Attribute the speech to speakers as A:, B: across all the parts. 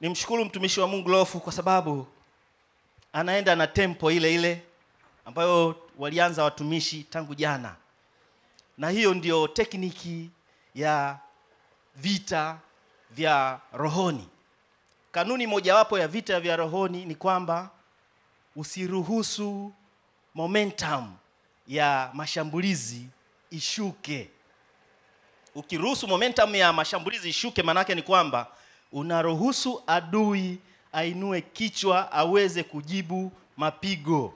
A: nimshukuru mtumishi wa Mungu Lofu kwa sababu anaenda na tempo ile ile ambayo walianza watumishi tangu jana, na hiyo ndiyo tekniki ya vita vya rohoni. Kanuni mojawapo ya vita vya rohoni ni kwamba usiruhusu momentum ya mashambulizi ishuke. Ukiruhusu momentum ya mashambulizi ishuke, maanake ni kwamba unaruhusu adui ainue kichwa aweze kujibu mapigo.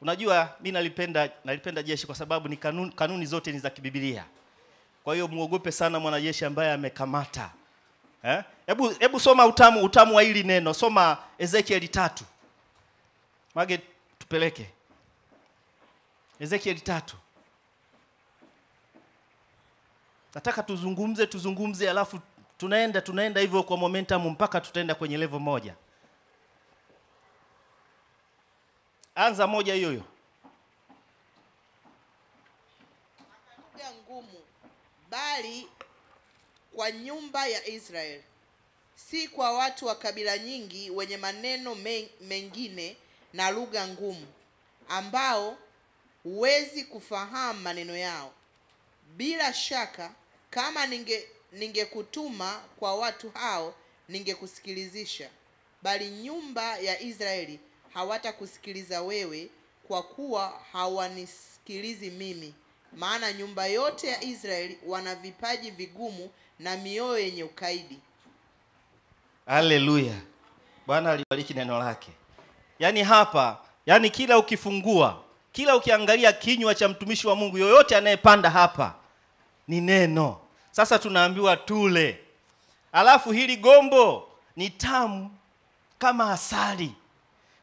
A: Unajua mi nalipenda, nalipenda jeshi kwa sababu ni kanuni, kanuni zote ni za kibibilia. Kwa hiyo mwogope sana mwanajeshi ambaye amekamata. Eh? Hebu eh? hebu soma utamu utamu wa hili neno, soma Ezekieli tatu mage tupeleke Ezekieli tatu. Nataka tuzungumze tuzungumze, alafu tunaenda tunaenda hivyo kwa momentum mpaka tutaenda kwenye level moja. Anza moja hiyo hiyo.
B: ngumu bali kwa nyumba ya Israeli, si kwa watu wa kabila nyingi wenye maneno mengine na lugha ngumu, ambao huwezi kufahamu maneno yao. Bila shaka kama ninge ningekutuma kwa watu hao ningekusikilizisha, bali nyumba ya Israeli hawatakusikiliza wewe, kwa kuwa hawanisikilizi mimi. Maana nyumba yote ya Israeli wana vipaji vigumu na mioyo yenye ukaidi.
A: Haleluya! Bwana alibariki neno lake. Yaani hapa, yaani kila ukifungua, kila ukiangalia kinywa cha mtumishi wa Mungu, yoyote anayepanda hapa ni neno sasa tunaambiwa tule. Alafu hili gombo ni tamu kama asali.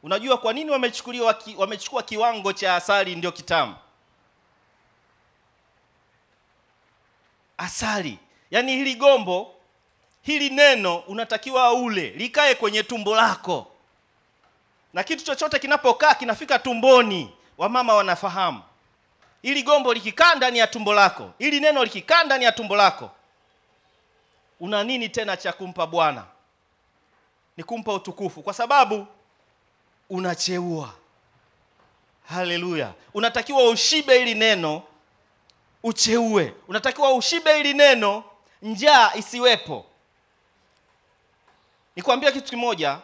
A: Unajua kwa nini wamechukuliwa ki, wamechukua kiwango cha asali ndio kitamu? Asali. Yaani hili gombo, hili neno unatakiwa ule, likae kwenye tumbo lako. Na kitu chochote kinapokaa kinafika tumboni. Wamama wanafahamu ili gombo likikaa ndani ya tumbo lako, ili neno likikaa ndani ya tumbo lako, una nini tena cha kumpa Bwana? Ni kumpa utukufu, kwa sababu unacheua. Haleluya! Unatakiwa ushibe ili neno ucheue, unatakiwa ushibe ili neno, njaa isiwepo. nikuambia kitu kimoja,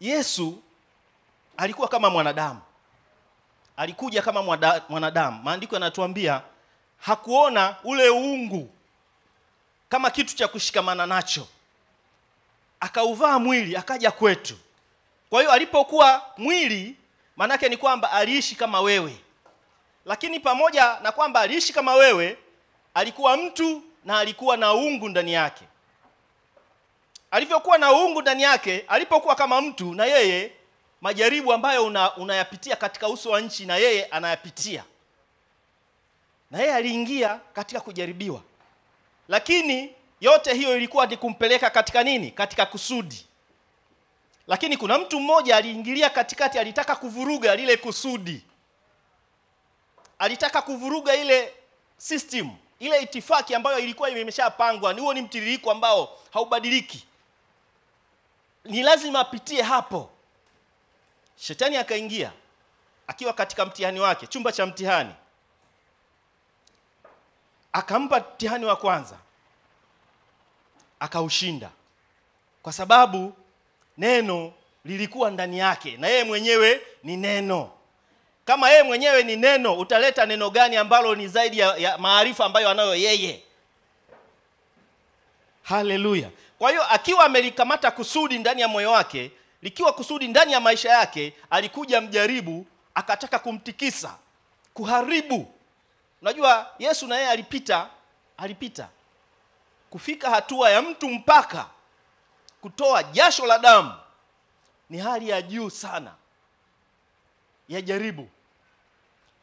A: Yesu alikuwa kama mwanadamu alikuja kama mwanadamu. Maandiko yanatuambia hakuona ule uungu kama kitu cha kushikamana nacho, akauvaa mwili akaja kwetu. Kwa hiyo alipokuwa mwili, maanake ni kwamba aliishi kama wewe, lakini pamoja na kwamba aliishi kama wewe, alikuwa mtu na alikuwa na uungu ndani yake. Alivyokuwa na uungu ndani yake, alipokuwa kama mtu, na yeye majaribu ambayo una, unayapitia katika uso wa nchi na yeye anayapitia na yeye aliingia katika kujaribiwa lakini yote hiyo ilikuwa ni kumpeleka katika nini katika kusudi lakini kuna mtu mmoja aliingilia katikati alitaka kuvuruga lile kusudi alitaka kuvuruga ile system ile itifaki ambayo ilikuwa imeshapangwa huo ni mtiririko ambao haubadiliki ni lazima apitie hapo Shetani akaingia akiwa katika mtihani wake, chumba cha mtihani, akampa mtihani wa kwanza, akaushinda kwa sababu neno lilikuwa ndani yake na yeye mwenyewe ni neno. Kama yeye mwenyewe ni neno, utaleta neno gani ambalo ni zaidi ya, ya maarifa ambayo anayo yeye? Haleluya! Kwa hiyo akiwa amelikamata kusudi ndani ya moyo wake likiwa kusudi ndani ya maisha yake alikuja mjaribu akataka kumtikisa kuharibu unajua yesu na yeye alipita alipita kufika hatua ya mtu mpaka kutoa jasho la damu ni hali ya juu sana ya jaribu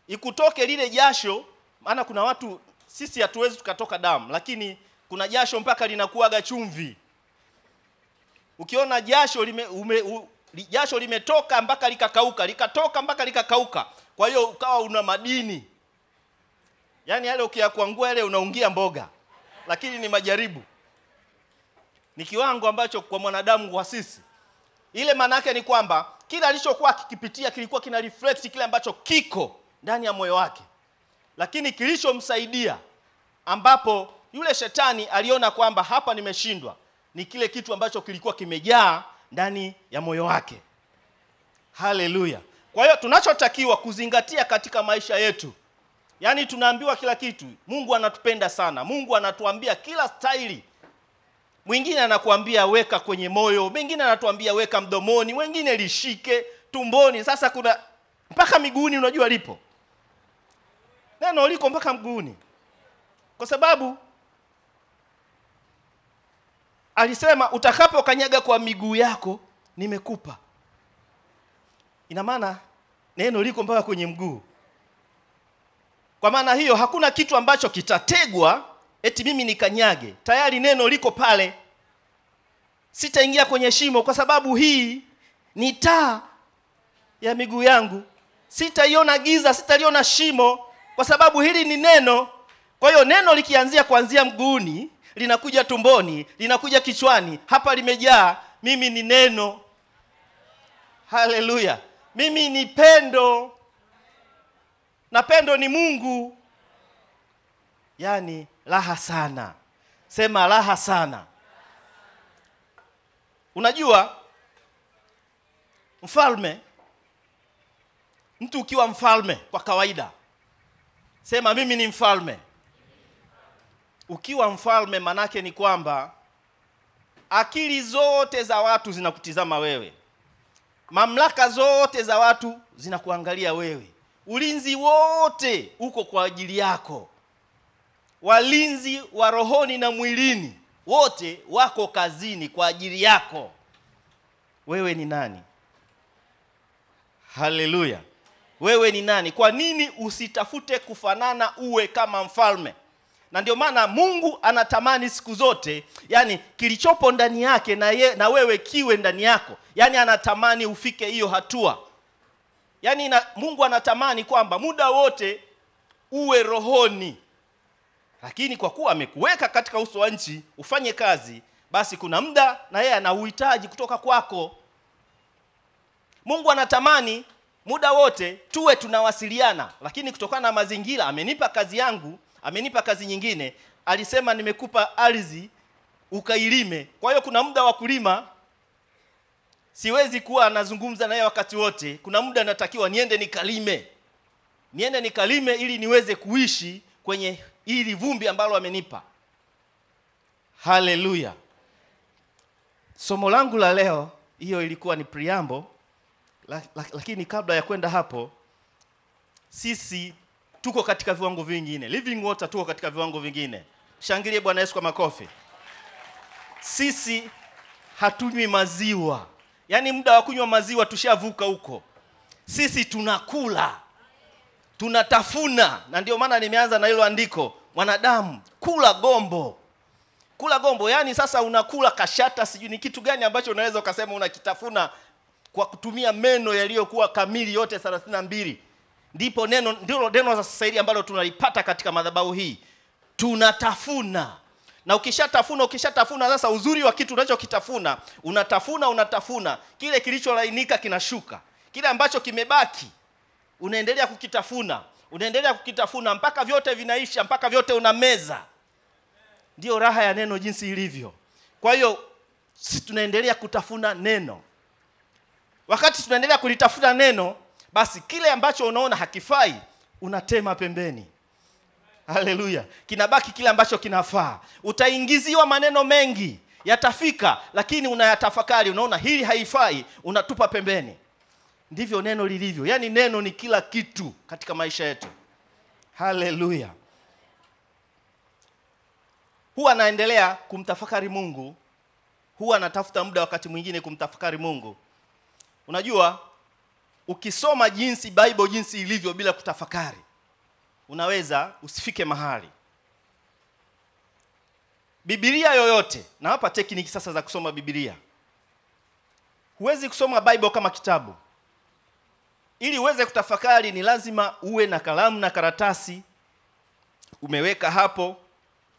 A: ikutoke lile jasho maana kuna watu sisi hatuwezi tukatoka damu lakini kuna jasho mpaka linakuaga chumvi ukiona jasho lime, ume, u, jasho limetoka mpaka likakauka likatoka mpaka likakauka kwa hiyo ukawa una madini yaani yale ukiyakuangua yale unaungia mboga lakini ni majaribu ni kiwango ambacho kwa mwanadamu wa sisi ile maana ni kwamba kila alichokuwa kikipitia kilikuwa kina reflect kile ambacho kiko ndani ya moyo wake lakini kilichomsaidia ambapo yule shetani aliona kwamba hapa nimeshindwa ni kile kitu ambacho kilikuwa kimejaa ndani ya moyo wake haleluya kwa hiyo tunachotakiwa kuzingatia katika maisha yetu yaani tunaambiwa kila kitu mungu anatupenda sana mungu anatuambia kila staili mwingine anakuambia weka kwenye moyo mwingine anatuambia weka mdomoni wengine lishike tumboni sasa kuna mpaka miguuni unajua lipo neno liko mpaka mguuni kwa sababu alisema utakapokanyaga kwa miguu yako nimekupa ina maana neno liko mpaka kwenye mguu kwa maana hiyo hakuna kitu ambacho kitategwa eti mimi nikanyage tayari neno liko pale sitaingia kwenye shimo kwa sababu hii ni taa ya miguu yangu sitaiona giza sitaliona shimo kwa sababu hili ni neno kwa hiyo neno likianzia kuanzia mguuni linakuja tumboni linakuja kichwani hapa limejaa mimi ni neno haleluya mimi ni pendo na pendo ni mungu yaani raha sana sema raha sana unajua mfalme mtu ukiwa mfalme kwa kawaida sema mimi ni mfalme ukiwa mfalme, manake ni kwamba akili zote za watu zinakutizama wewe, mamlaka zote za watu zinakuangalia wewe, ulinzi wote uko kwa ajili yako, walinzi wa rohoni na mwilini wote wako kazini kwa ajili yako. Wewe ni nani? Haleluya! Wewe ni nani? Kwa nini usitafute kufanana uwe kama mfalme? na ndio maana mungu anatamani siku zote yani kilichopo ndani yake na, ye, na wewe kiwe ndani yako yani anatamani ufike hiyo hatua yani na, mungu anatamani kwamba muda wote uwe rohoni lakini kwa kuwa amekuweka katika uso wa nchi ufanye kazi basi kuna muda na yeye anauhitaji kutoka kwako mungu anatamani muda wote tuwe tunawasiliana lakini kutokana na mazingira amenipa kazi yangu amenipa kazi nyingine, alisema nimekupa ardhi ukailime. Kwa hiyo kuna muda wa kulima, siwezi kuwa anazungumza naye wakati wote. Kuna muda natakiwa niende nikalime, niende nikalime ili niweze kuishi kwenye ili vumbi ambalo amenipa. Haleluya! Somo langu la leo, hiyo ilikuwa ni priambo, lakini kabla ya kwenda hapo, sisi tuko katika viwango vingine. Living Water tuko katika viwango vingine. Shangilie Bwana Yesu kwa makofi. Sisi hatunywi maziwa, yaani muda wa kunywa maziwa tushavuka huko. Sisi tunakula, tunatafuna, na ndio maana nimeanza na hilo andiko, mwanadamu kula gombo kula gombo yani sasa unakula kashata sijui ni kitu gani ambacho unaweza ukasema unakitafuna kwa kutumia meno yaliyokuwa kamili yote thelathini na mbili ndipo neno ndilo neno za sasa hili ambalo tunalipata katika madhabahu hii tunatafuna na ukishatafuna ukishatafuna sasa uzuri wa kitu unachokitafuna unatafuna unatafuna kile kilicholainika kinashuka kile ambacho kimebaki unaendelea kukitafuna unaendelea kukitafuna mpaka vyote vinaisha mpaka vyote unameza ndiyo raha ya neno jinsi ilivyo kwa hiyo sisi tunaendelea kutafuna neno wakati tunaendelea kulitafuna neno basi kile ambacho unaona hakifai unatema pembeni haleluya kinabaki kile ambacho kinafaa utaingiziwa maneno mengi yatafika lakini unayatafakari unaona hili haifai unatupa pembeni ndivyo neno lilivyo yaani neno ni kila kitu katika maisha yetu haleluya huwa anaendelea kumtafakari mungu huwa anatafuta muda wakati mwingine kumtafakari mungu unajua ukisoma jinsi bible jinsi ilivyo bila kutafakari unaweza usifike mahali bibilia yoyote na hapa tekniki sasa za kusoma bibilia huwezi kusoma bible kama kitabu ili uweze kutafakari ni lazima uwe na kalamu na karatasi umeweka hapo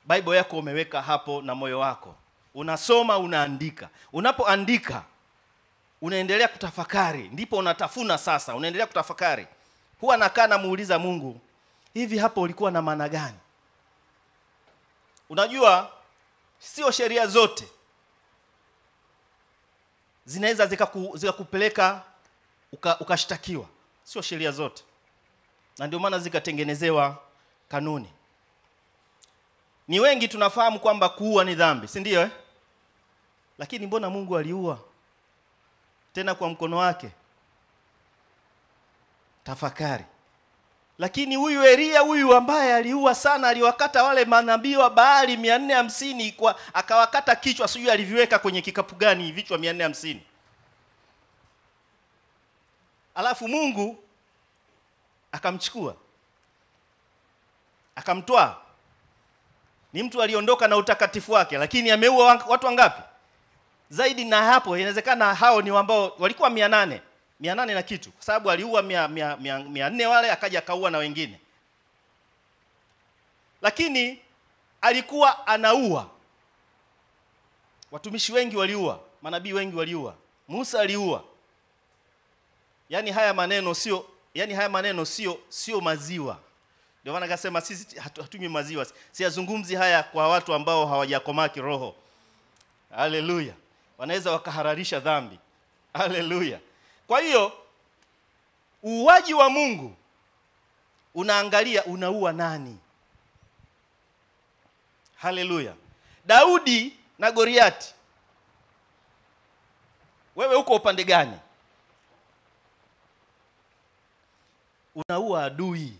A: bible yako umeweka hapo na moyo wako unasoma unaandika unapoandika unaendelea kutafakari, ndipo unatafuna sasa, unaendelea kutafakari. Huwa nakaa namuuliza Mungu, hivi hapo ulikuwa na maana gani? Unajua, sio sheria zote zinaweza zikakupeleka zika ukashtakiwa, uka sio sheria zote, na ndio maana zikatengenezewa kanuni. Ni wengi tunafahamu kwamba kuua ni dhambi, si ndio eh? Lakini mbona Mungu aliua? tena kwa mkono wake tafakari lakini huyu Elia huyu ambaye aliua sana aliwakata wale manabii wa Baali 450 kwa akawakata kichwa sijui aliviweka kwenye kikapu gani vichwa 450 alafu Mungu akamchukua akamtwaa ni mtu aliondoka na utakatifu wake lakini ameua watu wangapi zaidi na hapo inawezekana hao ni ambao walikuwa mia nane mia nane na kitu kwa sababu aliua mia, mia, mia, mia nne wale akaja akaua na wengine lakini alikuwa anaua watumishi wengi waliua manabii wengi waliua musa aliua yaani haya maneno sio yaani haya maneno sio sio maziwa ndio maana akasema sisi hatunywi maziwa siyazungumzi haya kwa watu ambao hawajakomaa kiroho haleluya wanaweza wakahararisha dhambi haleluya kwa hiyo uuaji wa mungu unaangalia unaua nani haleluya daudi na goriati wewe uko upande gani unaua adui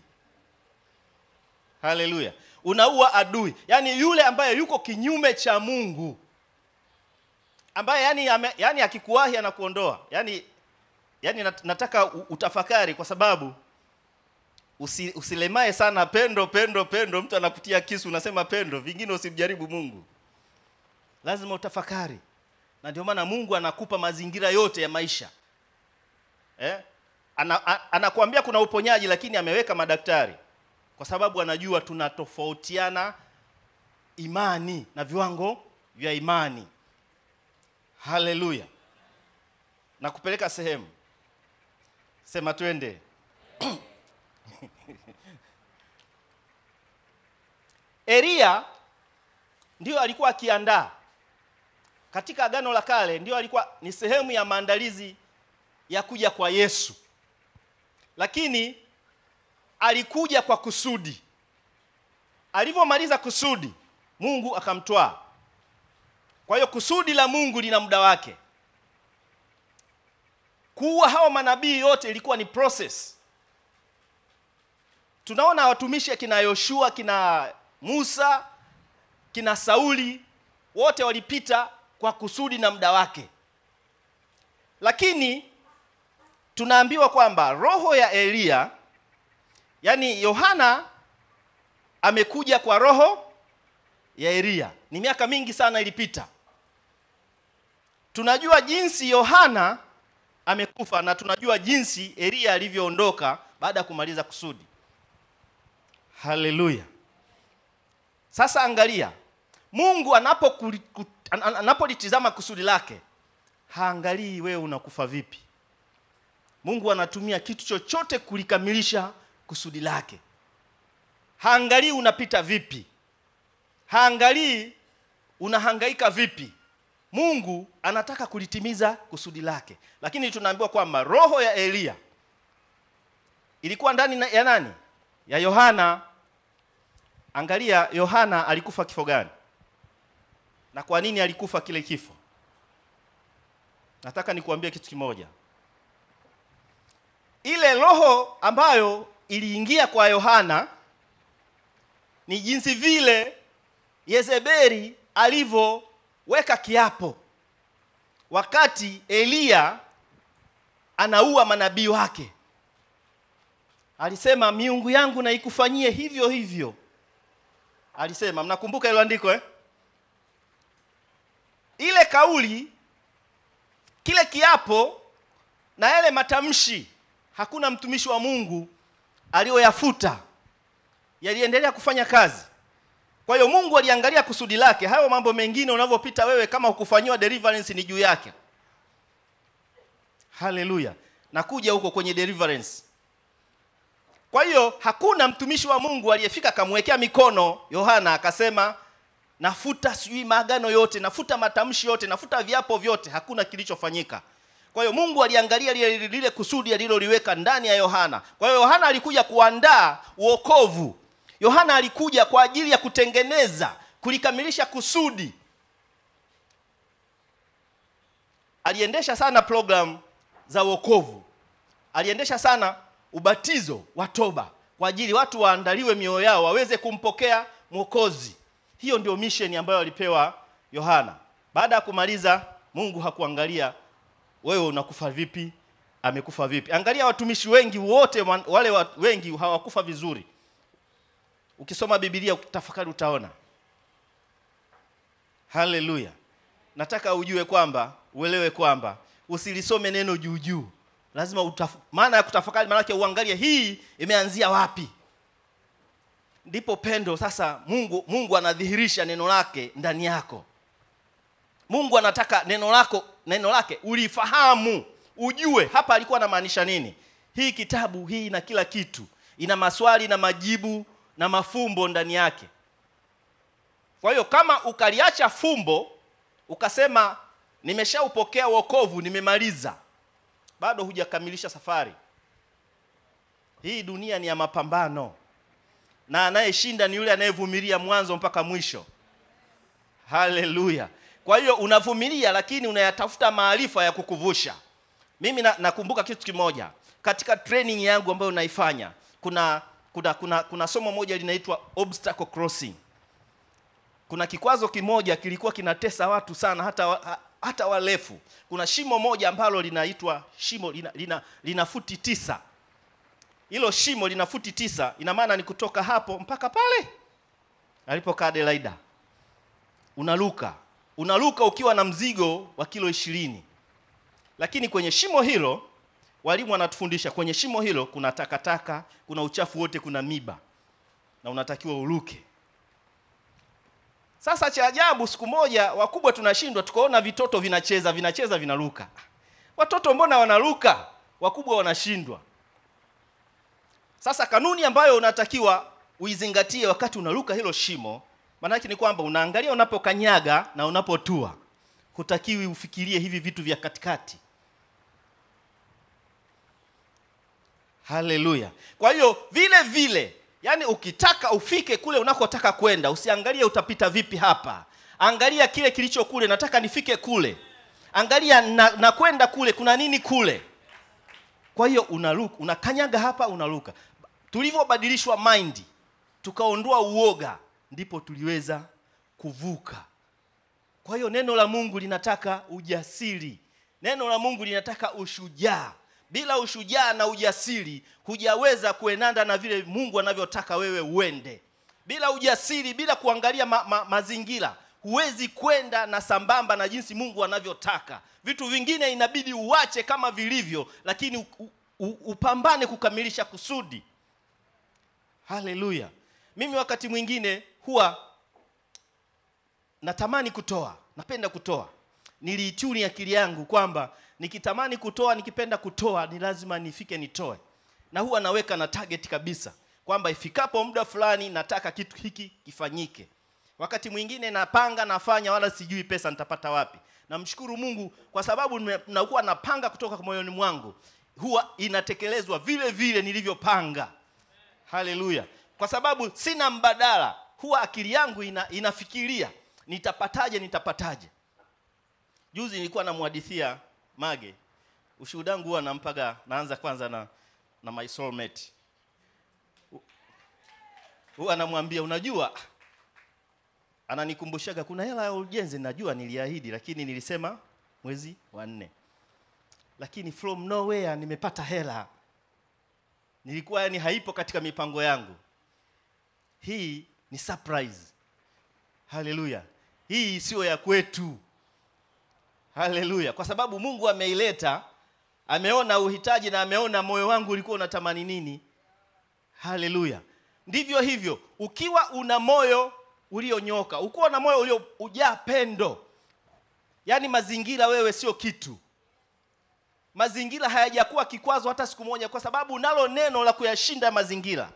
A: haleluya unaua adui yaani yule ambaye yuko kinyume cha mungu ambaye yani, yani akikuwahi anakuondoa yani, yani nataka utafakari kwa sababu usi, usilemae sana pendo pendo pendo mtu anakutia kisu unasema pendo vingine usimjaribu mungu lazima utafakari na ndio maana mungu anakupa mazingira yote ya maisha eh? Ana, a, anakuambia kuna uponyaji lakini ameweka madaktari kwa sababu anajua tunatofautiana imani na viwango vya imani haleluya na kupeleka sehemu sema twende elia ndiyo alikuwa akiandaa katika agano la kale ndio alikuwa ni sehemu ya maandalizi ya kuja kwa yesu lakini alikuja kwa kusudi alivyomaliza kusudi mungu akamtwaa kwa hiyo kusudi la Mungu lina muda wake. Kuwa hawa manabii yote ilikuwa ni process. Tunaona watumishi akina Yoshua, kina Musa, kina Sauli wote walipita kwa kusudi na muda wake. Lakini tunaambiwa kwamba roho ya Eliya, yani Yohana amekuja kwa roho ya Eliya. Ni miaka mingi sana ilipita. Tunajua jinsi Yohana amekufa na tunajua jinsi Eliya alivyoondoka baada ya kumaliza kusudi. Haleluya! Sasa angalia, Mungu anapolitizama kusudi lake haangalii wewe unakufa vipi. Mungu anatumia kitu chochote kulikamilisha kusudi lake. Haangalii unapita vipi, haangalii unahangaika vipi Mungu anataka kulitimiza kusudi lake, lakini tunaambiwa kwamba roho ya Eliya ilikuwa ndani ya nani? Ya Yohana. Angalia, Yohana alikufa kifo gani na kwa nini alikufa kile kifo? Nataka nikuambie kitu kimoja. Ile roho ambayo iliingia kwa Yohana ni jinsi vile Yezebeli alivyo weka kiapo. Wakati Eliya anaua manabii wake, alisema miungu yangu na ikufanyie hivyo hivyo. Alisema, mnakumbuka hilo andiko eh? Ile kauli, kile kiapo na yale matamshi, hakuna mtumishi wa Mungu aliyoyafuta, yaliendelea kufanya kazi. Kwa hiyo Mungu aliangalia kusudi lake. Hayo mambo mengine unavyopita wewe kama ukufanywa deliverance ni juu yake. Haleluya. Nakuja huko kwenye deliverance. Kwa hiyo hakuna mtumishi wa Mungu aliyefika akamwekea mikono Yohana akasema nafuta sijui maagano yote, nafuta matamshi yote, nafuta viapo vyote. Hakuna kilichofanyika. Kwa hiyo Mungu aliangalia lile, lile kusudi aliloliweka ndani ya Yohana. Kwa hiyo Yohana alikuja kuandaa uokovu yohana alikuja kwa ajili ya kutengeneza kulikamilisha kusudi aliendesha sana programu za uokovu aliendesha sana ubatizo wa toba kwa ajili watu waandaliwe mioyo yao waweze kumpokea mwokozi hiyo ndio misheni ambayo alipewa yohana baada ya kumaliza mungu hakuangalia wewe unakufa vipi amekufa vipi angalia watumishi wengi wote wale wengi hawakufa vizuri Ukisoma Biblia ukitafakari utaona. Haleluya! Nataka ujue kwamba, uelewe kwamba usilisome neno juu juu, lazima utaf... maana ya kutafakari, maana yake uangalie hii imeanzia wapi. Ndipo pendo sasa. Mungu, Mungu anadhihirisha neno lake ndani yako. Mungu anataka neno lako, neno lake ulifahamu, ujue hapa alikuwa anamaanisha nini. Hii kitabu hii na kila kitu, ina maswali na majibu na mafumbo ndani yake. Kwa hiyo kama ukaliacha fumbo ukasema nimeshaupokea wokovu, nimemaliza, bado hujakamilisha safari. Hii dunia ni ya mapambano, na anayeshinda ni yule anayevumilia mwanzo mpaka mwisho. Haleluya! Kwa hiyo unavumilia, lakini unayatafuta maarifa ya kukuvusha. Mimi na, nakumbuka kitu kimoja katika training yangu ambayo naifanya, kuna kuna, kuna, kuna somo moja linaitwa obstacle crossing. Kuna kikwazo kimoja kilikuwa kinatesa watu sana hata, hata warefu. Kuna shimo moja ambalo linaitwa shimo lina, lina, lina futi tisa. Hilo shimo lina futi tisa, ina maana ni kutoka hapo mpaka pale alipokaa delaida Unaluka, unaluka ukiwa na mzigo wa kilo ishirini, lakini kwenye shimo hilo walimu wanatufundisha kwenye shimo hilo kuna takataka, kuna uchafu wote, kuna miba na unatakiwa uruke. Sasa cha ajabu, siku moja wakubwa tunashindwa, tukaona vitoto vinacheza vinacheza vinaruka. Watoto mbona wanaruka, wakubwa wanashindwa. Sasa kanuni ambayo unatakiwa uizingatie wakati unaruka hilo shimo, maanake ni kwamba unaangalia unapokanyaga na unapotua, hutakiwi ufikirie hivi vitu vya katikati haleluya kwa hiyo vile vile yaani ukitaka ufike kule unakotaka kwenda usiangalie utapita vipi hapa angalia kile kilicho kule nataka nifike kule angalia na, na kwenda kule kuna nini kule kwa hiyo unaruka unakanyaga hapa unaluka tulivyobadilishwa maindi tukaondoa uoga ndipo tuliweza kuvuka kwa hiyo neno la mungu linataka ujasiri neno la mungu linataka ushujaa bila ushujaa na ujasiri hujaweza kuenanda na vile Mungu anavyotaka wewe uende. Bila ujasiri, bila kuangalia ma, ma, mazingira huwezi kwenda na sambamba na jinsi Mungu anavyotaka. Vitu vingine inabidi uwache kama vilivyo, lakini u, u, upambane kukamilisha kusudi. Haleluya! Mimi wakati mwingine huwa natamani kutoa, napenda kutoa niliituni akili yangu kwamba nikitamani kutoa, nikipenda kutoa, ni lazima nifike nitoe, na huwa naweka na target kabisa kwamba ifikapo muda fulani nataka kitu hiki kifanyike. Wakati mwingine napanga nafanya, wala sijui pesa nitapata wapi. Namshukuru Mungu kwa sababu nakuwa napanga kutoka moyoni mwangu, huwa inatekelezwa vile vile nilivyopanga. Haleluya! Kwa sababu sina mbadala, huwa akili yangu ina, inafikiria nitapataje, nitapataje. Juzi nilikuwa namhadithia Mage, ushuhuda wangu huwa nampaga, naanza kwanza na, na my soulmate huwa anamwambia unajua, ananikumbushaga kuna hela ya ujenzi, najua niliahidi, lakini nilisema mwezi wa nne, lakini from nowhere nimepata hela, nilikuwa yani haipo katika mipango yangu. Hii ni surprise. Haleluya! Hii sio ya kwetu, haleluya kwa sababu mungu ameileta ameona uhitaji na ameona moyo wangu ulikuwa unatamani nini haleluya ndivyo hivyo ukiwa una moyo ulionyoka ukiwa na moyo ulio ujaa pendo yaani mazingira wewe sio kitu mazingira hayajakuwa kikwazo hata siku moja kwa sababu unalo neno la kuyashinda mazingira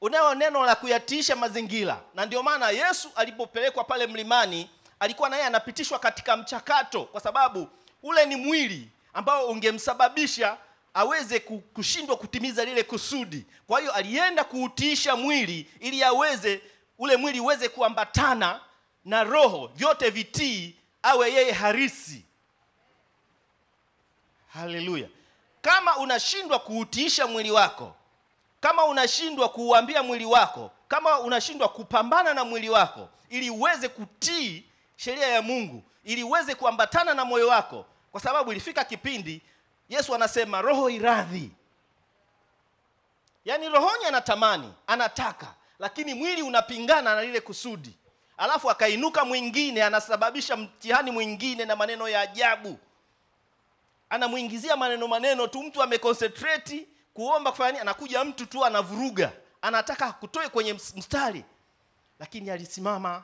A: unalo neno la kuyatiisha mazingira na ndio maana yesu alipopelekwa pale mlimani alikuwa naye anapitishwa katika mchakato, kwa sababu ule ni mwili ambao ungemsababisha aweze kushindwa kutimiza lile kusudi. Kwa hiyo alienda kuutiisha mwili ili aweze ule mwili uweze kuambatana na roho, vyote vitii, awe yeye harisi. Haleluya! Kama unashindwa kuutiisha mwili wako, kama unashindwa kuuambia mwili wako, kama unashindwa kupambana na mwili wako ili uweze kutii sheria ya Mungu ili uweze kuambatana na moyo wako, kwa sababu ilifika kipindi Yesu anasema roho iradhi, yaani rohoni anatamani, anataka, lakini mwili unapingana na lile kusudi. Alafu akainuka mwingine, anasababisha mtihani mwingine na maneno ya ajabu, anamwingizia maneno maneno tu. Mtu ameconcentrate kuomba kufanya nini, anakuja mtu tu anavuruga, anataka kutoe kwenye mstari, lakini alisimama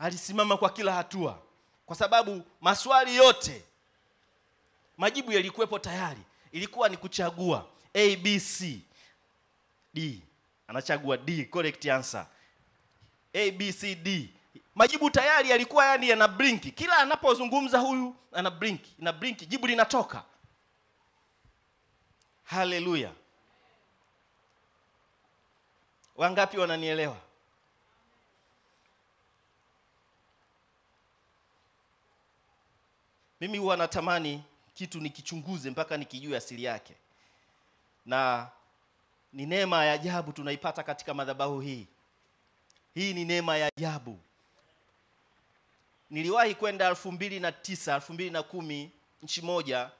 A: alisimama kwa kila hatua kwa sababu maswali yote majibu yalikuwepo tayari ilikuwa ni kuchagua abc d anachagua d correct answer abcd majibu tayari yalikuwa yani yana blink kila anapozungumza huyu ana blink ina blink jibu linatoka haleluya wangapi wananielewa Mimi huwa natamani kitu nikichunguze mpaka nikijue asili yake, na ni neema ya ajabu tunaipata katika madhabahu hii. Hii ni neema ya ajabu. Niliwahi kwenda elfu mbili na tisa elfu mbili na kumi nchi moja,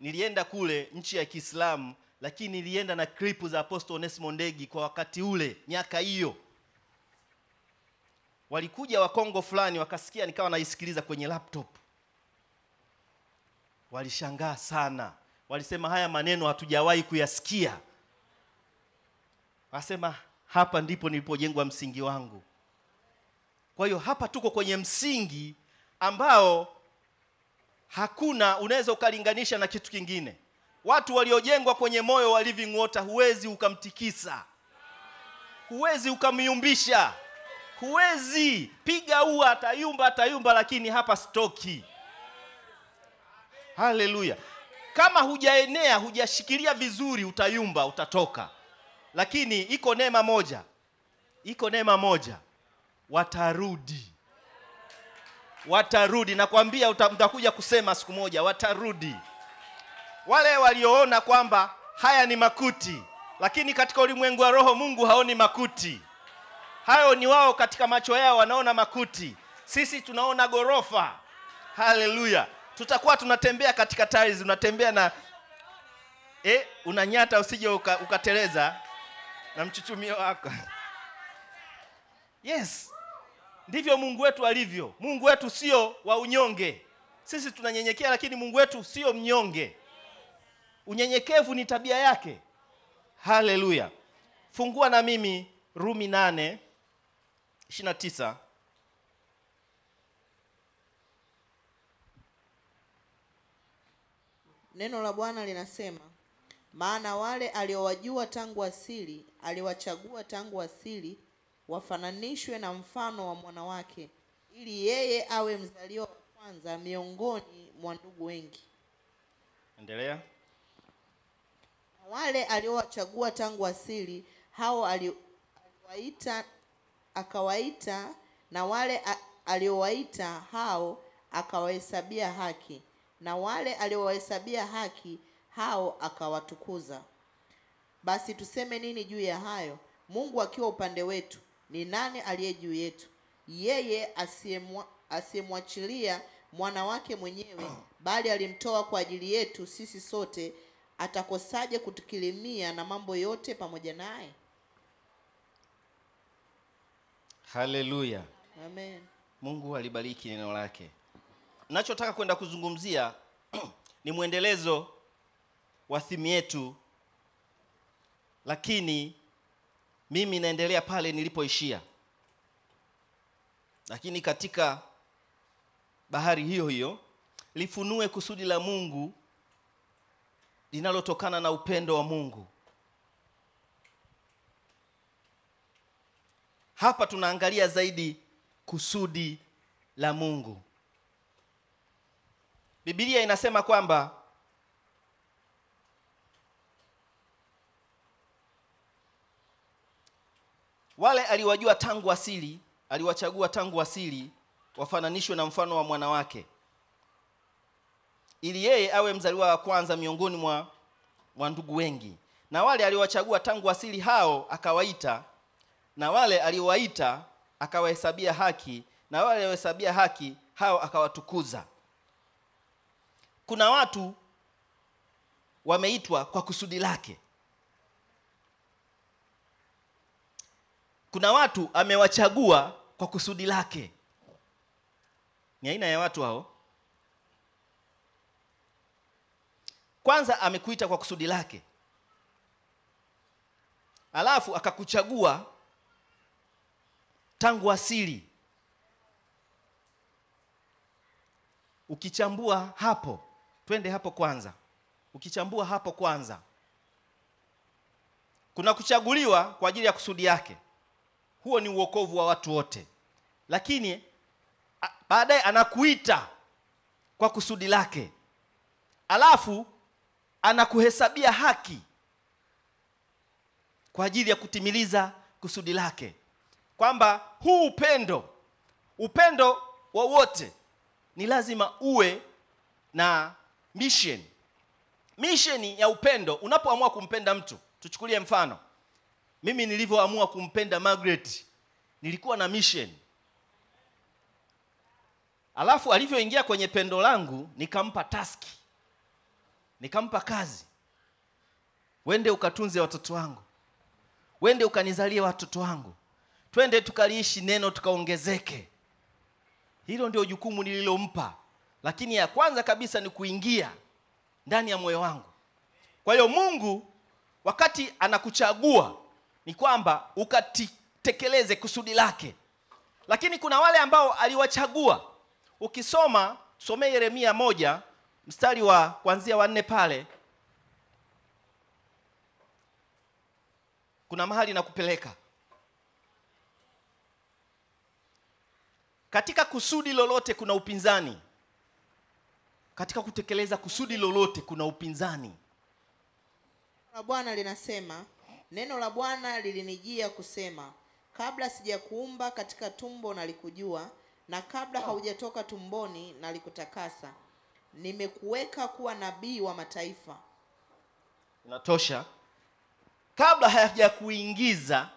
A: nilienda kule nchi ya Kiislamu, lakini nilienda na klipu za Apostle Onesimo Ndegi kwa wakati ule, miaka hiyo walikuja Wakongo fulani wakasikia, nikawa naisikiliza kwenye laptop walishangaa sana, walisema haya maneno hatujawahi kuyasikia. Wasema hapa ndipo nilipojengwa msingi wangu. Kwa hiyo hapa tuko kwenye msingi ambao hakuna unaweza ukalinganisha na kitu kingine. Watu waliojengwa kwenye moyo wa living water, huwezi ukamtikisa, huwezi ukamyumbisha, huwezi piga ua, atayumba atayumba, lakini hapa stoki haleluya kama hujaenea hujashikilia vizuri utayumba utatoka lakini iko neema moja iko neema moja watarudi watarudi nakwambia mtakuja kusema siku moja watarudi wale walioona kwamba haya ni makuti lakini katika ulimwengu wa roho mungu haoni makuti hayo ni wao katika macho yao wanaona makuti sisi tunaona gorofa haleluya tutakuwa tunatembea katika tiles, unatembea na eh, unanyata usije uka, ukateleza na mchuchumio wako. Yes, ndivyo Mungu wetu alivyo. Mungu wetu sio wa unyonge. Sisi tunanyenyekea, lakini Mungu wetu sio mnyonge. Unyenyekevu ni tabia yake. Haleluya! Fungua na mimi Rumi 8 29
B: Neno la Bwana linasema, maana wale aliowajua tangu asili, aliwachagua tangu asili, wafananishwe na mfano wa mwanawake ili yeye awe mzaliwa wa kwanza miongoni mwa ndugu wengi. Endelea. Wale aliowachagua tangu asili, hao aliwaita, akawaita, na wale aliowaita hao akawahesabia haki na wale aliowahesabia haki hao akawatukuza. Basi tuseme nini juu ya hayo? Mungu akiwa upande wetu, ni nani aliye juu yetu? Yeye asiyemwachilia mwana wake mwenyewe, bali alimtoa kwa ajili yetu sisi sote, atakosaje kutukilimia na mambo yote pamoja naye?
A: Haleluya, amen. Mungu alibariki neno lake nachotaka kwenda kuzungumzia ni mwendelezo wa thimu yetu lakini mimi naendelea pale nilipoishia lakini katika bahari hiyo hiyo lifunue kusudi la mungu linalotokana na upendo wa mungu hapa tunaangalia zaidi kusudi la mungu Biblia inasema kwamba wale aliwajua tangu asili, aliwachagua tangu asili wafananishwe na mfano wa mwanawake, ili yeye awe mzaliwa wa kwanza miongoni mwa, mwa ndugu wengi. Na wale aliowachagua tangu asili hao akawaita, na wale aliowaita akawahesabia haki, na wale aliohesabia haki hao akawatukuza kuna watu wameitwa kwa kusudi lake kuna watu amewachagua kwa kusudi lake ni aina ya watu hao kwanza amekuita kwa kusudi lake alafu akakuchagua tangu asili ukichambua hapo twende hapo kwanza ukichambua hapo kwanza kuna kuchaguliwa kwa ajili ya kusudi yake huo ni uokovu wa watu wote lakini baadaye anakuita kwa kusudi lake alafu anakuhesabia haki kwa ajili ya kutimiliza kusudi lake kwamba huu upendo upendo wa wote ni lazima uwe na mission misheni ya upendo unapoamua kumpenda mtu tuchukulie mfano mimi nilivyoamua kumpenda margaret nilikuwa na mission alafu alivyoingia kwenye pendo langu nikampa taski nikampa kazi wende ukatunze watoto wangu wende ukanizalie watoto wangu twende tukaliishi neno tukaongezeke hilo ndio jukumu nililompa lakini ya kwanza kabisa ni kuingia ndani ya moyo wangu kwa hiyo mungu wakati anakuchagua ni kwamba ukatekeleze kusudi lake lakini kuna wale ambao aliwachagua ukisoma tusomee yeremia moja mstari wa kuanzia wanne pale kuna mahali na kupeleka katika kusudi lolote kuna upinzani katika kutekeleza kusudi lolote kuna upinzani.
B: La Bwana linasema, neno la Bwana lilinijia kusema, kabla sijakuumba katika tumbo nalikujua, na kabla haujatoka tumboni nalikutakasa, nimekuweka kuwa nabii wa mataifa.
A: Inatosha. Kabla hajakuingiza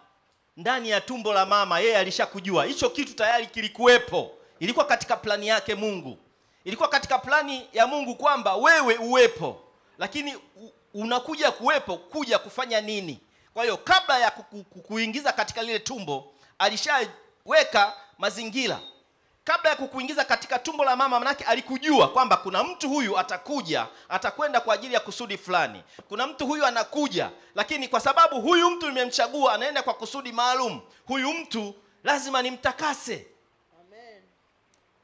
A: ndani ya tumbo la mama, yeye alishakujua hicho kitu, tayari kilikuwepo, ilikuwa katika plani yake Mungu ilikuwa katika plani ya mungu kwamba wewe uwepo lakini unakuja kuwepo kuja kufanya nini kwa hiyo kabla ya kukuingiza katika lile tumbo alishaweka mazingira kabla ya kukuingiza katika tumbo la mama manake alikujua kwamba kuna mtu huyu atakuja atakwenda kwa ajili ya kusudi fulani kuna mtu huyu anakuja lakini kwa sababu huyu mtu nimemchagua anaenda kwa kusudi maalum huyu mtu lazima nimtakase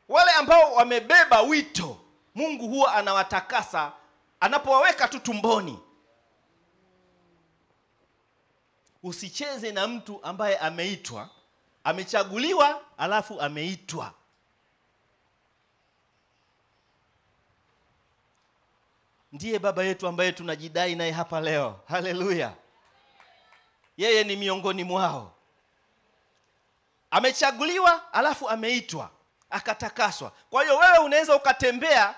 A: wale ambao wamebeba wito mungu huwa anawatakasa anapowaweka tu tumboni usicheze na mtu ambaye ameitwa amechaguliwa alafu ameitwa ndiye baba yetu ambaye tunajidai naye hapa leo haleluya yeye ni miongoni mwao amechaguliwa alafu ameitwa akatakaswa kwa hiyo wewe unaweza ukatembea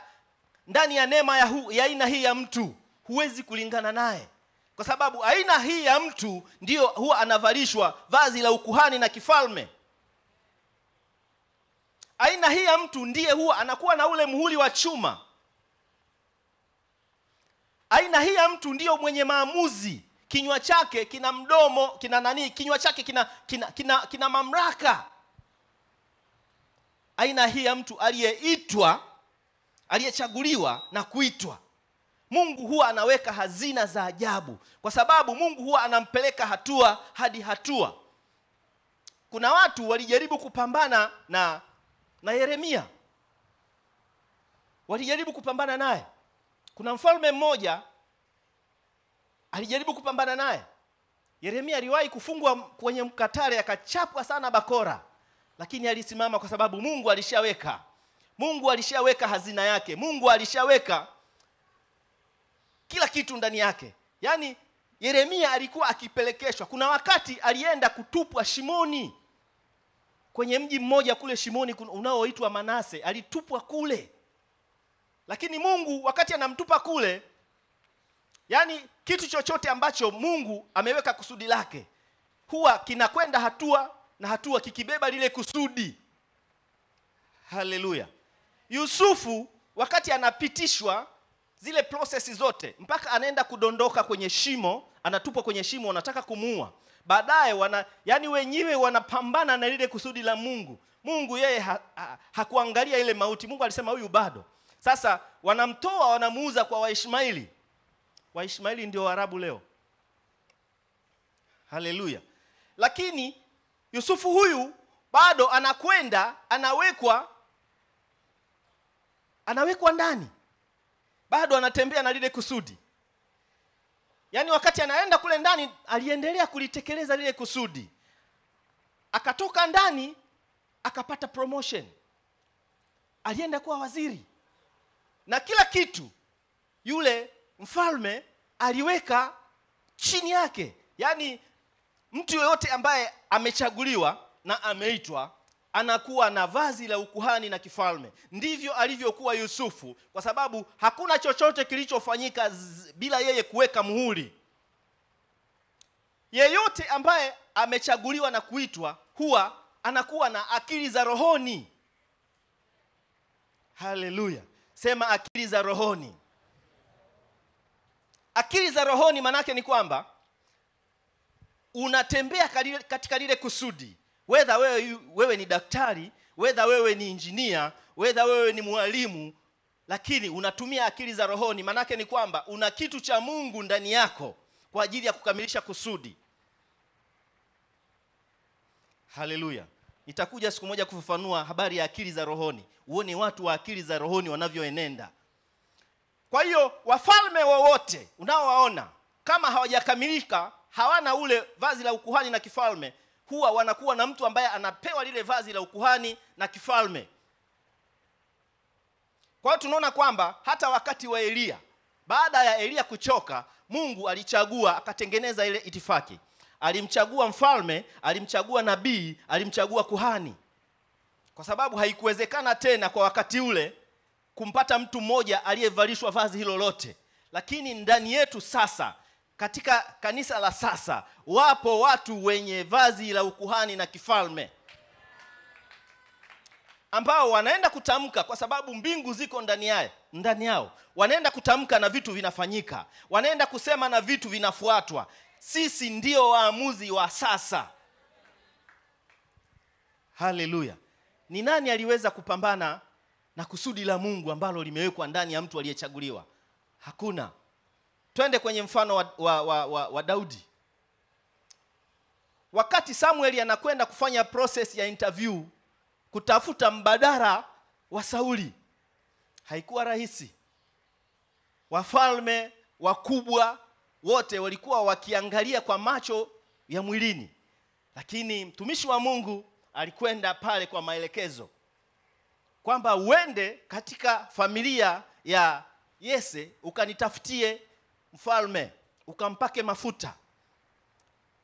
A: ndani ya neema ya, hu, ya aina hii ya mtu huwezi kulingana naye kwa sababu aina hii ya mtu ndiyo huwa anavalishwa vazi la ukuhani na kifalme aina hii ya mtu ndiye huwa anakuwa na ule muhuli wa chuma aina hii ya mtu ndiyo mwenye maamuzi kinywa chake kina mdomo kina nani kinywa chake kina kina, kina, kina mamlaka aina hii ya mtu aliyeitwa, aliyechaguliwa na kuitwa, Mungu huwa anaweka hazina za ajabu, kwa sababu Mungu huwa anampeleka hatua hadi hatua. Kuna watu walijaribu kupambana na, na Yeremia, walijaribu kupambana naye. Kuna mfalme mmoja alijaribu kupambana naye Yeremia aliwahi kufungwa kwenye mkatale akachapwa sana bakora lakini alisimama kwa sababu mungu alishaweka mungu alishaweka hazina yake mungu alishaweka kila kitu ndani yake yaani yeremia alikuwa akipelekeshwa kuna wakati alienda kutupwa shimoni kwenye mji mmoja kule shimoni unaoitwa manase alitupwa kule lakini mungu wakati anamtupa kule yaani kitu chochote ambacho mungu ameweka kusudi lake huwa kinakwenda hatua na hatua kikibeba lile kusudi haleluya yusufu wakati anapitishwa zile prosesi zote mpaka anaenda kudondoka kwenye shimo anatupwa kwenye shimo wanataka kumuua baadaye wana yani wenyewe wanapambana na lile kusudi la mungu mungu yeye ha, ha, hakuangalia ile mauti mungu alisema huyu bado sasa wanamtoa wanamuuza kwa waishmaili waishmaili ndio waarabu leo haleluya lakini Yusufu huyu bado anakwenda anawekwa anawekwa ndani bado anatembea na lile kusudi yaani wakati anaenda kule ndani aliendelea kulitekeleza lile kusudi akatoka ndani akapata promotion alienda kuwa waziri na kila kitu yule mfalme aliweka chini yake yaani mtu yoyote ambaye amechaguliwa na ameitwa anakuwa na vazi la ukuhani na kifalme ndivyo alivyokuwa yusufu kwa sababu hakuna chochote kilichofanyika bila yeye kuweka muhuri yeyote ambaye amechaguliwa na kuitwa huwa anakuwa na akili za rohoni haleluya sema akili za rohoni akili za rohoni maanake ni kwamba unatembea katika lile kusudi wedha wewe, wewe ni daktari wedha wewe ni injinia wedha wewe ni mwalimu lakini unatumia akili za rohoni maanake ni kwamba una kitu cha mungu ndani yako kwa ajili ya kukamilisha kusudi haleluya nitakuja siku moja kufafanua habari ya akili za rohoni uone watu wa akili za rohoni wanavyoenenda kwa hiyo wafalme wowote unaowaona kama hawajakamilika hawana ule vazi la ukuhani na kifalme huwa wanakuwa na mtu ambaye anapewa lile vazi la ukuhani na kifalme kwa hiyo tunaona kwamba hata wakati wa eliya baada ya eliya kuchoka mungu alichagua akatengeneza ile itifaki alimchagua mfalme alimchagua nabii alimchagua kuhani kwa sababu haikuwezekana tena kwa wakati ule kumpata mtu mmoja aliyevalishwa vazi hilo lote lakini ndani yetu sasa katika kanisa la sasa wapo watu wenye vazi la ukuhani na kifalme ambao wanaenda kutamka kwa sababu mbingu ziko ndani yae, ndani yao wanaenda kutamka na vitu vinafanyika wanaenda kusema na vitu vinafuatwa sisi ndio waamuzi wa sasa haleluya ni nani aliweza kupambana na kusudi la mungu ambalo limewekwa ndani ya mtu aliyechaguliwa hakuna twende kwenye mfano wa, wa, wa, wa, wa daudi wakati samueli anakwenda kufanya proses ya interview kutafuta mbadara wa sauli haikuwa rahisi wafalme wakubwa wote walikuwa wakiangalia kwa macho ya mwilini lakini mtumishi wa mungu alikwenda pale kwa maelekezo kwamba uende katika familia ya yese ukanitafutie mfalme ukampake mafuta.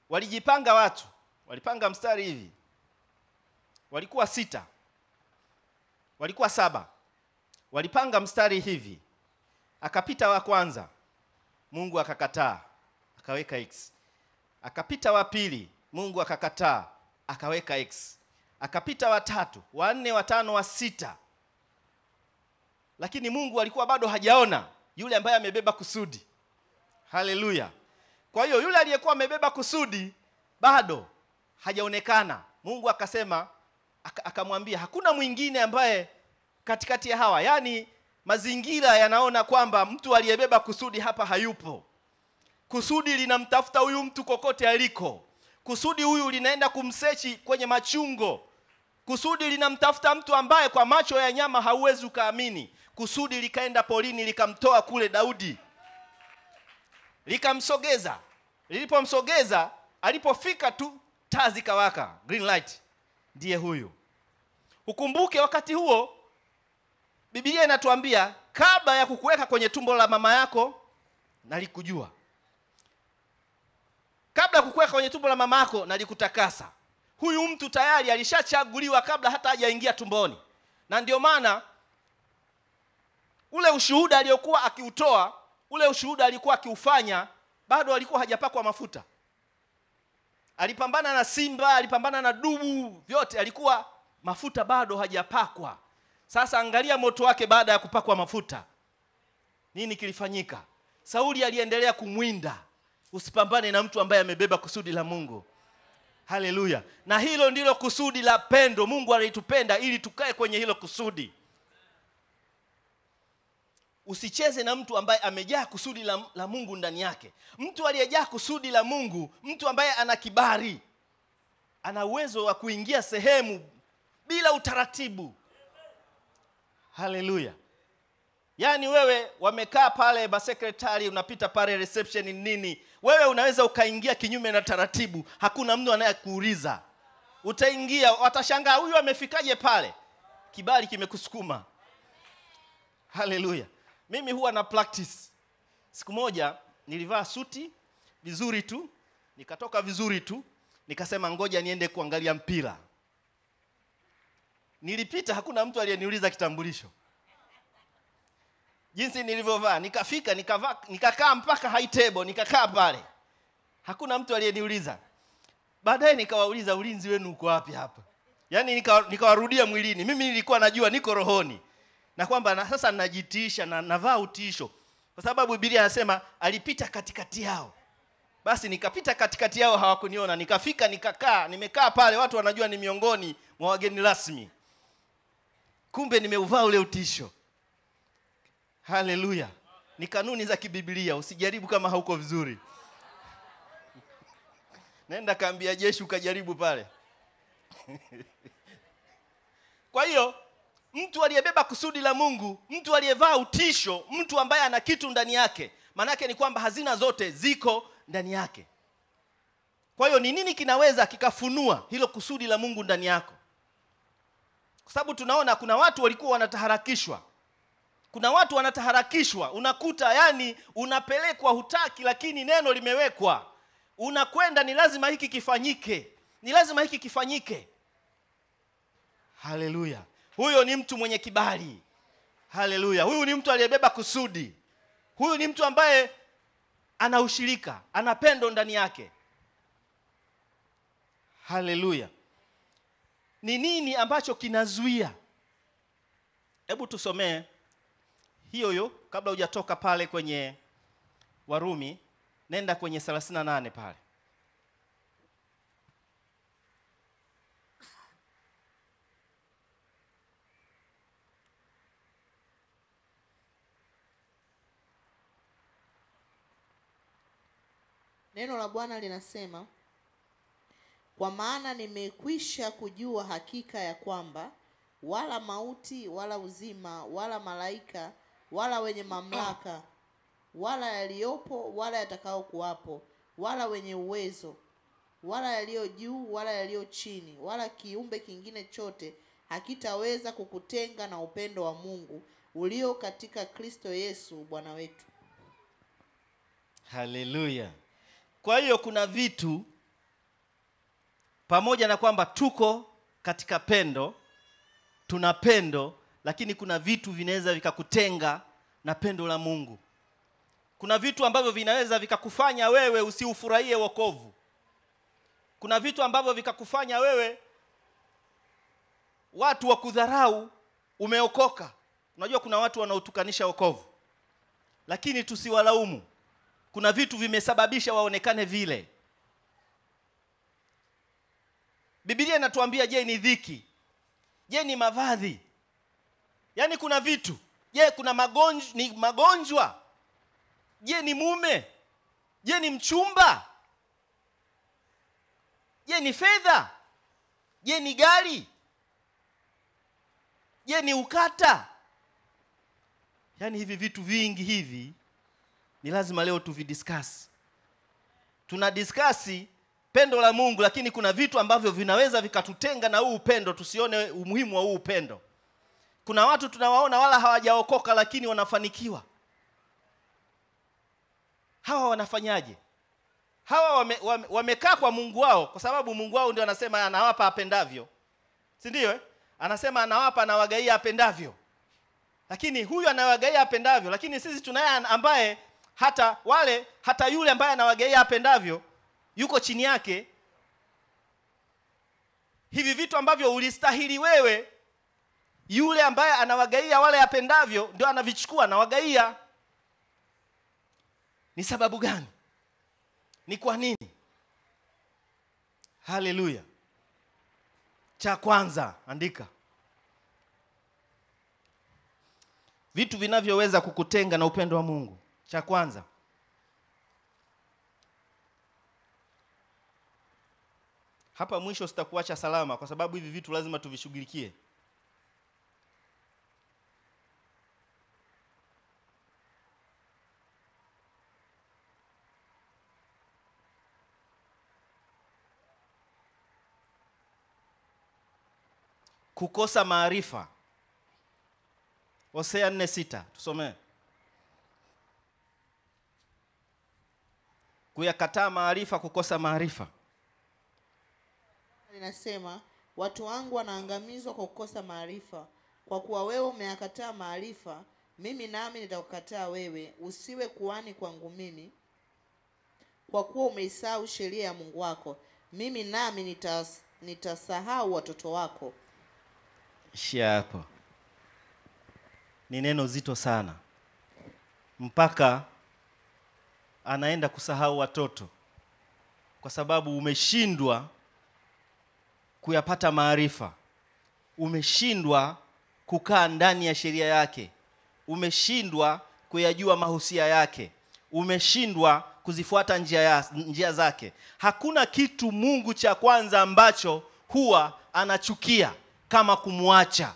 A: Walijipanga watu, walipanga mstari hivi, walikuwa sita, walikuwa saba, walipanga mstari hivi. Akapita wa kwanza, Mungu akakataa, akaweka x. Akapita wa pili, Mungu akakataa, akaweka x. Akapita watatu, wanne, watano, wa sita, lakini Mungu alikuwa bado hajaona yule ambaye amebeba kusudi haleluya kwa hiyo yule aliyekuwa amebeba kusudi bado hajaonekana mungu akasema akamwambia hakuna mwingine ambaye katikati ya hawa yaani mazingira yanaona kwamba mtu aliyebeba kusudi hapa hayupo kusudi linamtafuta huyu mtu kokote aliko kusudi huyu linaenda kumsechi kwenye machungo kusudi linamtafuta mtu ambaye kwa macho ya nyama hauwezi ukaamini kusudi likaenda polini likamtoa kule daudi likamsogeza. Lilipomsogeza, alipofika tu taa zikawaka, green light, ndiye huyu. Ukumbuke wakati huo Biblia inatuambia kabla ya kukuweka kwenye tumbo la mama yako nalikujua, kabla ya kukuweka kwenye tumbo la mama yako nalikutakasa. Huyu mtu tayari alishachaguliwa kabla hata hajaingia tumboni, na ndio maana ule ushuhuda aliyokuwa akiutoa ule ushuhuda alikuwa akiufanya bado alikuwa hajapakwa mafuta. Alipambana na simba, alipambana na dubu, vyote alikuwa mafuta bado hajapakwa. Sasa angalia moto wake baada ya kupakwa mafuta, nini kilifanyika? Sauli aliendelea kumwinda. Usipambane na mtu ambaye amebeba kusudi la Mungu. Haleluya! Na hilo ndilo kusudi la pendo. Mungu alitupenda ili tukae kwenye hilo kusudi usicheze na mtu ambaye amejaa kusudi la, la mungu ndani yake mtu aliyejaa kusudi la mungu mtu ambaye ana kibari ana uwezo wa kuingia sehemu bila utaratibu haleluya yaani wewe wamekaa pale masekretari unapita pale reception nini wewe unaweza ukaingia kinyume na taratibu hakuna mtu anayekuuliza utaingia watashangaa huyu amefikaje pale kibali kimekusukuma haleluya mimi huwa na practice siku moja nilivaa suti vizuri tu nikatoka vizuri tu nikasema ngoja niende kuangalia mpira nilipita hakuna mtu aliyeniuliza kitambulisho jinsi nilivyovaa nikafika nikavaa nikakaa mpaka high table nikakaa pale hakuna mtu aliyeniuliza baadaye nikawauliza ulinzi wenu uko wapi hapa yaani nikawarudia nika mwilini mimi nilikuwa najua niko rohoni na kwamba na sasa najitiisha na navaa utisho kwa sababu Biblia anasema alipita katikati yao. Basi nikapita katikati yao, hawakuniona. Nikafika nikakaa, nimekaa pale, watu wanajua ni miongoni mwa wageni rasmi, kumbe nimeuvaa ule utisho. Haleluya! Ni kanuni za kibiblia, usijaribu kama hauko vizuri. Nenda kaambia jeshi ukajaribu pale. Kwa hiyo mtu aliyebeba kusudi la mungu mtu aliyevaa utisho mtu ambaye ana kitu ndani yake maanaake ni kwamba hazina zote ziko ndani yake kwa hiyo ni nini kinaweza kikafunua hilo kusudi la mungu ndani yako kwa sababu tunaona kuna watu walikuwa wanataharakishwa kuna watu wanataharakishwa unakuta yani unapelekwa hutaki lakini neno limewekwa unakwenda ni lazima hiki kifanyike ni lazima hiki kifanyike haleluya huyo ni mtu mwenye kibali haleluya huyu ni mtu aliyebeba kusudi huyu ni mtu ambaye ana ushirika ana pendo ndani yake haleluya ni nini ambacho kinazuia hebu tusomee hiyo hiyo kabla hujatoka pale kwenye warumi nenda kwenye 38 pale
B: Neno la Bwana linasema, kwa maana nimekwisha kujua hakika ya kwamba wala mauti wala uzima wala malaika wala wenye mamlaka wala yaliyopo wala kuwapo wala wenye uwezo wala yaliyo juu wala yaliyo chini wala kiumbe kingine chote hakitaweza kukutenga na upendo wa Mungu ulio katika Kristo Yesu Bwana wetu.
A: Haleluya. Kwa hiyo kuna vitu pamoja na kwamba tuko katika pendo, tuna pendo, lakini kuna vitu vinaweza vikakutenga na pendo la Mungu. Kuna vitu ambavyo vinaweza vikakufanya wewe usiufurahie wokovu. Kuna vitu ambavyo vikakufanya wewe watu wa kudharau umeokoka. Unajua kuna watu wanaotukanisha wokovu, lakini tusiwalaumu kuna vitu vimesababisha waonekane vile bibilia inatuambia je ni dhiki je ni mavadhi yaani kuna vitu je kuna magonjwa ni magonjwa je ni mume je ni mchumba je ni fedha je ni gari je ni ukata yaani hivi vitu vingi hivi ni lazima leo tuvidiskasi tuna diskasi pendo la mungu lakini kuna vitu ambavyo vinaweza vikatutenga na huu upendo tusione umuhimu wa huu upendo kuna watu tunawaona wala hawajaokoka lakini wanafanikiwa hawa wanafanyaje hawa wame, wame, wamekaa kwa mungu wao kwa sababu mungu wao ndio anasema anawapa apendavyo si ndio eh? anasema anawapa anawagaia apendavyo lakini huyu anawagaia apendavyo lakini sisi tunaye ambaye hata wale hata yule ambaye anawagea apendavyo yuko chini yake hivi vitu ambavyo ulistahili wewe yule ambaye anawagaia wale apendavyo ndio anavichukua anawagaia ni sababu gani ni kwa nini haleluya cha kwanza andika vitu vinavyoweza kukutenga na upendo wa mungu cha kwanza hapa mwisho sitakuacha salama, kwa sababu hivi vitu lazima tuvishughulikie. Kukosa maarifa. Hosea 4:6 tusomee. kuyakataa maarifa, kukosa maarifa.
B: Linasema, watu wangu wanaangamizwa kwa kukosa maarifa. Kwa kuwa wewe umeyakataa maarifa, mimi nami nitakukataa wewe, usiwe kuani kwangu mimi, kwa kuwa umeisahau sheria ya Mungu wako, mimi nami nitas, nitasahau watoto wako.
A: Shia hapo, ni neno zito sana mpaka anaenda kusahau watoto kwa sababu umeshindwa kuyapata maarifa, umeshindwa kukaa ndani ya sheria yake, umeshindwa kuyajua mahusia yake, umeshindwa kuzifuata njia, ya, njia zake. Hakuna kitu Mungu cha kwanza ambacho huwa anachukia kama kumwacha.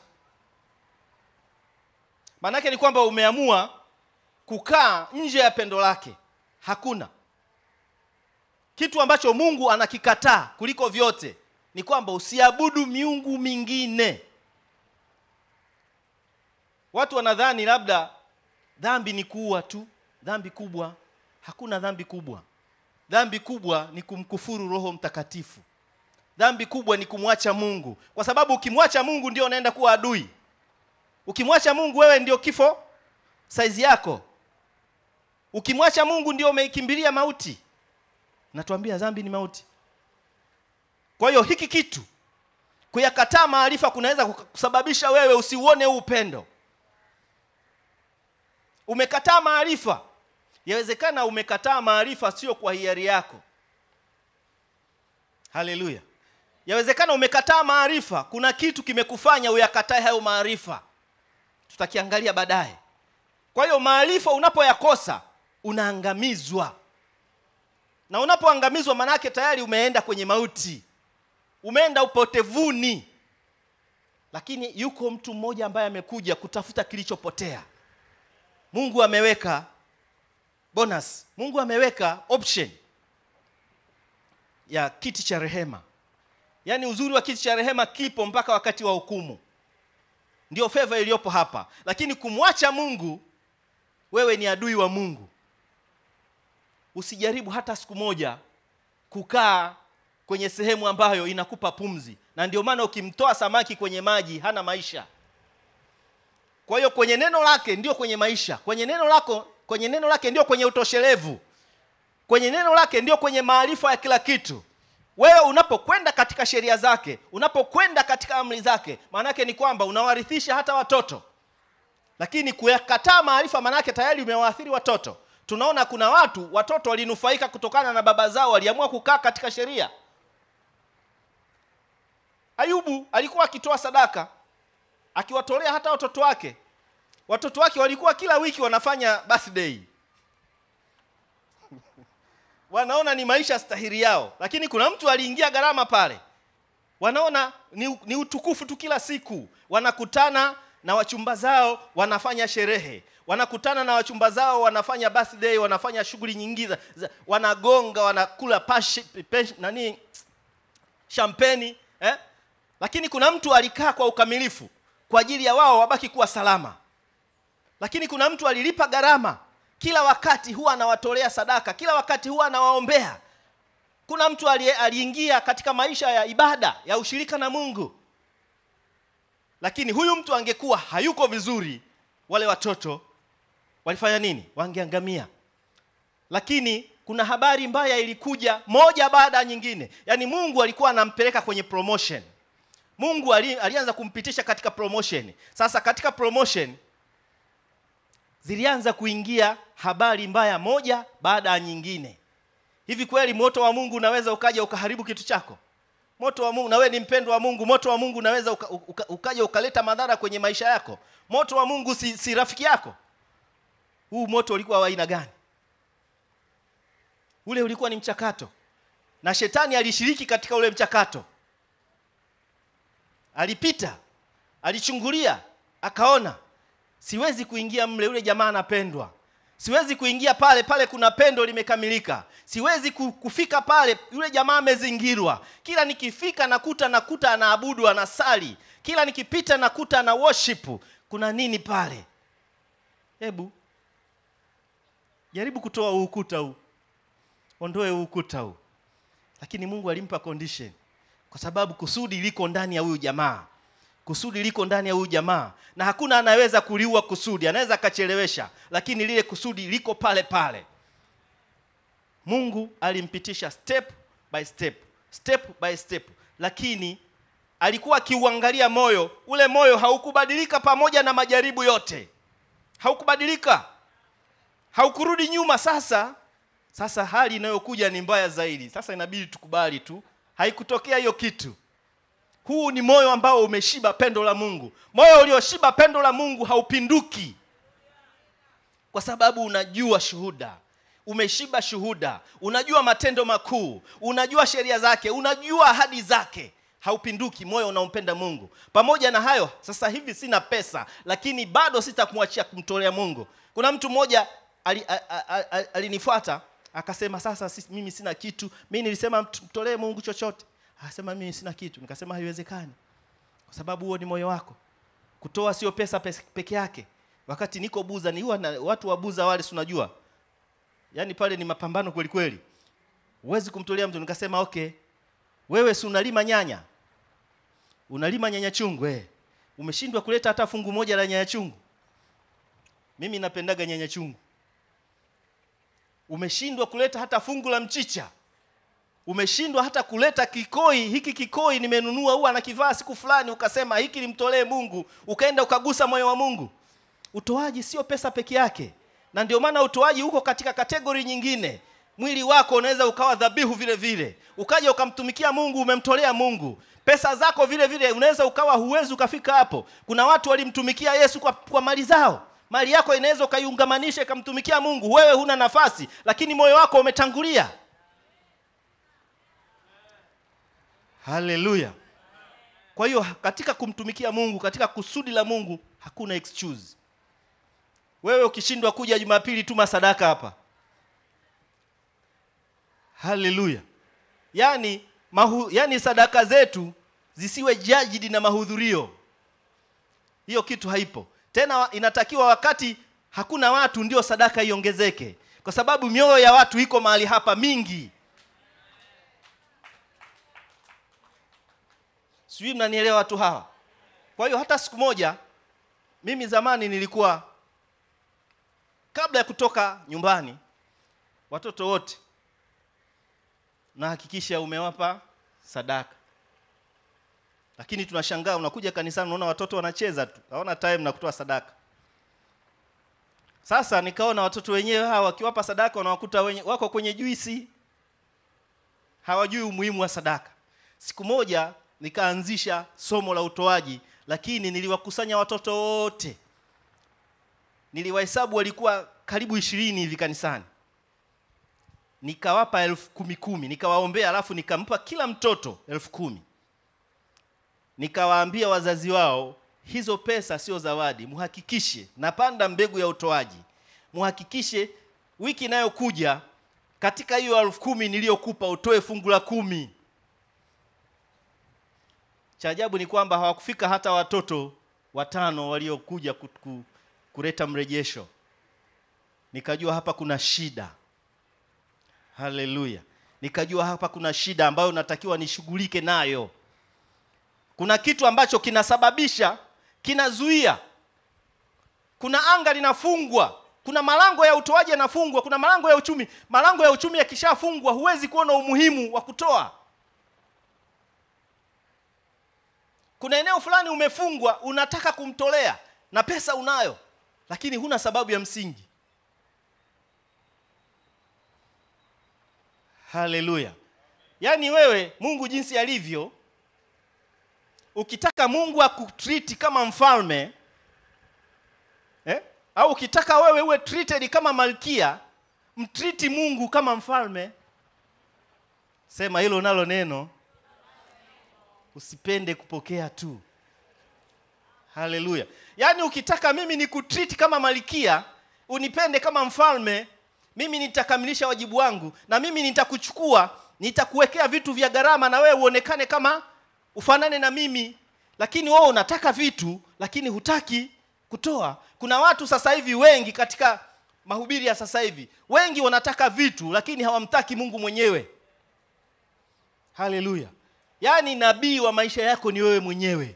A: Maanake ni kwamba umeamua kukaa nje ya pendo lake Hakuna kitu ambacho Mungu anakikataa kuliko vyote ni kwamba usiabudu miungu mingine. Watu wanadhani labda dhambi ni kuua tu. Dhambi kubwa, hakuna dhambi kubwa. Dhambi kubwa ni kumkufuru Roho Mtakatifu. Dhambi kubwa ni kumwacha Mungu, kwa sababu ukimwacha Mungu ndio unaenda kuwa adui. Ukimwacha Mungu wewe ndio kifo saizi yako. Ukimwacha Mungu ndio umeikimbilia mauti. Natuambia dhambi ni mauti. Kwa hiyo hiki kitu kuyakataa maarifa kunaweza kusababisha wewe usiuone upendo. Umekataa maarifa, yawezekana umekataa maarifa sio kwa hiari yako. Haleluya! Yawezekana umekataa maarifa, kuna kitu kimekufanya uyakatae hayo maarifa, tutakiangalia baadaye. Kwa hiyo maarifa unapoyakosa unaangamizwa na unapoangamizwa manake tayari umeenda kwenye mauti umeenda upotevuni lakini yuko mtu mmoja ambaye amekuja kutafuta kilichopotea mungu ameweka bonus mungu ameweka option ya kiti cha rehema yaani uzuri wa kiti cha rehema kipo mpaka wakati wa hukumu ndio feva iliyopo hapa lakini kumwacha mungu wewe ni adui wa mungu usijaribu hata siku moja kukaa kwenye sehemu ambayo inakupa pumzi na ndio maana ukimtoa samaki kwenye maji hana maisha kwa hiyo kwenye neno lake ndio kwenye maisha kwenye neno lako kwenye neno lake ndio kwenye utoshelevu kwenye neno lake ndio kwenye maarifa ya kila kitu wewe unapokwenda katika sheria zake unapokwenda katika amri zake maanake ni kwamba unawarithisha hata watoto lakini kuyakataa maarifa maanake tayari umewaathiri watoto tunaona kuna watu watoto walinufaika kutokana na baba zao waliamua kukaa katika sheria ayubu alikuwa akitoa sadaka akiwatolea hata watoto wake watoto wake walikuwa kila wiki wanafanya birthday wanaona ni maisha stahiri yao lakini kuna mtu aliingia gharama pale wanaona ni, ni utukufu tu kila siku wanakutana na wachumba zao wanafanya sherehe wanakutana na wachumba zao wanafanya birthday wanafanya shughuli nyingine wanagonga wanakula pashi, nani shampeni eh? lakini kuna mtu alikaa kwa ukamilifu kwa ajili ya wao wabaki kuwa salama lakini kuna mtu alilipa gharama kila wakati huwa anawatolea sadaka kila wakati huwa anawaombea kuna mtu aliingia katika maisha ya ibada ya ushirika na mungu lakini huyu mtu angekuwa hayuko vizuri wale watoto walifanya nini wangeangamia lakini kuna habari mbaya ilikuja moja baada ya nyingine yaani mungu alikuwa anampeleka kwenye promotion mungu ali, alianza kumpitisha katika promotion sasa katika promotion zilianza kuingia habari mbaya moja baada ya nyingine hivi kweli moto wa mungu unaweza ukaja ukaharibu kitu chako moto wa mungu na wewe ni mpendo wa mungu moto wa mungu unaweza uka, ukaja ukaleta madhara kwenye maisha yako moto wa mungu si, si rafiki yako huu moto ulikuwa wa aina gani ule ulikuwa ni mchakato na shetani alishiriki katika ule mchakato alipita alichungulia akaona siwezi kuingia mle ule jamaa anapendwa siwezi kuingia pale pale kuna pendo limekamilika siwezi kufika pale yule jamaa amezingirwa kila nikifika nakuta nakuta anaabudu anasali kila nikipita nakuta ana worship kuna nini pale hebu jaribu kutoa uukuta huu ondoe ukuta huu lakini mungu alimpa condition kwa sababu kusudi liko ndani ya huyu jamaa kusudi liko ndani ya huyu jamaa na hakuna anaweza kuliua kusudi anaweza akachelewesha lakini lile kusudi liko pale pale mungu alimpitisha step by step step by step lakini alikuwa akiuangalia moyo ule moyo haukubadilika pamoja na majaribu yote haukubadilika haukurudi nyuma sasa sasa hali inayokuja ni mbaya zaidi sasa inabidi tukubali tu haikutokea hiyo kitu huu ni moyo ambao umeshiba pendo la mungu moyo ulioshiba pendo la mungu haupinduki kwa sababu unajua shuhuda umeshiba shuhuda unajua matendo makuu unajua sheria zake unajua ahadi zake haupinduki moyo unaompenda mungu pamoja na hayo sasa hivi sina pesa lakini bado sitakumwachia kumtolea mungu kuna mtu mmoja alinifuata akasema sasa mimi sina kitu mi nilisema mtolee mungu chochote Asema mimi sina kitu. Nikasema haiwezekani, kwa sababu huo ni moyo wako. Kutoa sio pesa peke yake. Wakati niko Buza ni huwa na watu wa Buza wale, si unajua, yaani pale ni mapambano kweli kweli, huwezi kumtolea mtu. Nikasema okay, wewe si unalima nyanya, unalima nyanya chungu eh. Umeshindwa kuleta hata fungu moja la nyanya chungu. Mimi napendaga nyanya chungu. Umeshindwa kuleta hata fungu la mchicha umeshindwa hata kuleta kikoi hiki kikoi nimenunua huwa anakivaa siku fulani ukasema hiki nimtolee mungu ukaenda ukagusa moyo wa mungu utoaji sio pesa peke yake na ndio maana utoaji huko katika kategori nyingine mwili wako unaweza ukawa dhabihu vile vile ukaja ukamtumikia mungu umemtolea mungu pesa zako vile vile unaweza ukawa huwezi ukafika hapo kuna watu walimtumikia yesu kwa, kwa mali zao mali yako inaweza ukaiungamanisha ikamtumikia mungu wewe huna nafasi lakini moyo wako umetangulia haleluya kwa hiyo katika kumtumikia mungu katika kusudi la mungu hakuna excuse wewe ukishindwa kuja jumapili tuma sadaka hapa haleluya yaani mahu, yani sadaka zetu zisiwe jajidi na mahudhurio hiyo kitu haipo tena inatakiwa wakati hakuna watu ndio sadaka iongezeke kwa sababu mioyo ya watu iko mahali hapa mingi sijui mnanielewa watu hawa kwa hiyo hata siku moja mimi zamani nilikuwa kabla ya kutoka nyumbani watoto wote nahakikisha umewapa sadaka lakini tunashangaa unakuja kanisani unaona watoto wanacheza tu hawana time na kutoa sadaka sasa nikaona watoto wenyewe hawa wakiwapa sadaka wanawakuta wenye, wako kwenye juisi hawajui umuhimu wa sadaka siku moja nikaanzisha somo la utoaji lakini niliwakusanya watoto wote niliwahesabu walikuwa karibu ishirini hivi kanisani nikawapa elfu kumi kumi nikawaombea alafu nikampa kila mtoto elfu kumi nikawaambia wazazi wao hizo pesa sio zawadi muhakikishe napanda mbegu ya utoaji muhakikishe wiki inayokuja katika hiyo elfu kumi niliyokupa utoe fungu la kumi cha ajabu ni kwamba hawakufika hata watoto watano waliokuja kuleta mrejesho. Nikajua hapa kuna shida. Haleluya! Nikajua hapa kuna shida ambayo natakiwa nishughulike nayo. Kuna kitu ambacho kinasababisha, kinazuia. Kuna anga linafungwa, kuna malango ya utoaji yanafungwa, kuna malango ya uchumi. Malango ya uchumi yakishafungwa, huwezi kuona umuhimu wa kutoa. kuna eneo fulani umefungwa unataka kumtolea na pesa unayo lakini huna sababu ya msingi haleluya yaani wewe mungu jinsi alivyo ukitaka mungu akutriti kama mfalme eh? au ukitaka wewe uwe treated kama malkia mtriti mungu kama mfalme sema hilo nalo neno usipende kupokea tu haleluya yaani ukitaka mimi ni kutreat kama malikia unipende kama mfalme mimi nitakamilisha wajibu wangu na mimi nitakuchukua nitakuwekea vitu vya gharama na wewe uonekane kama ufanane na mimi lakini wewe unataka vitu lakini hutaki kutoa kuna watu sasa hivi wengi katika mahubiri ya sasa hivi wengi wanataka vitu lakini hawamtaki mungu mwenyewe haleluya yaani nabii wa maisha yako ni wewe mwenyewe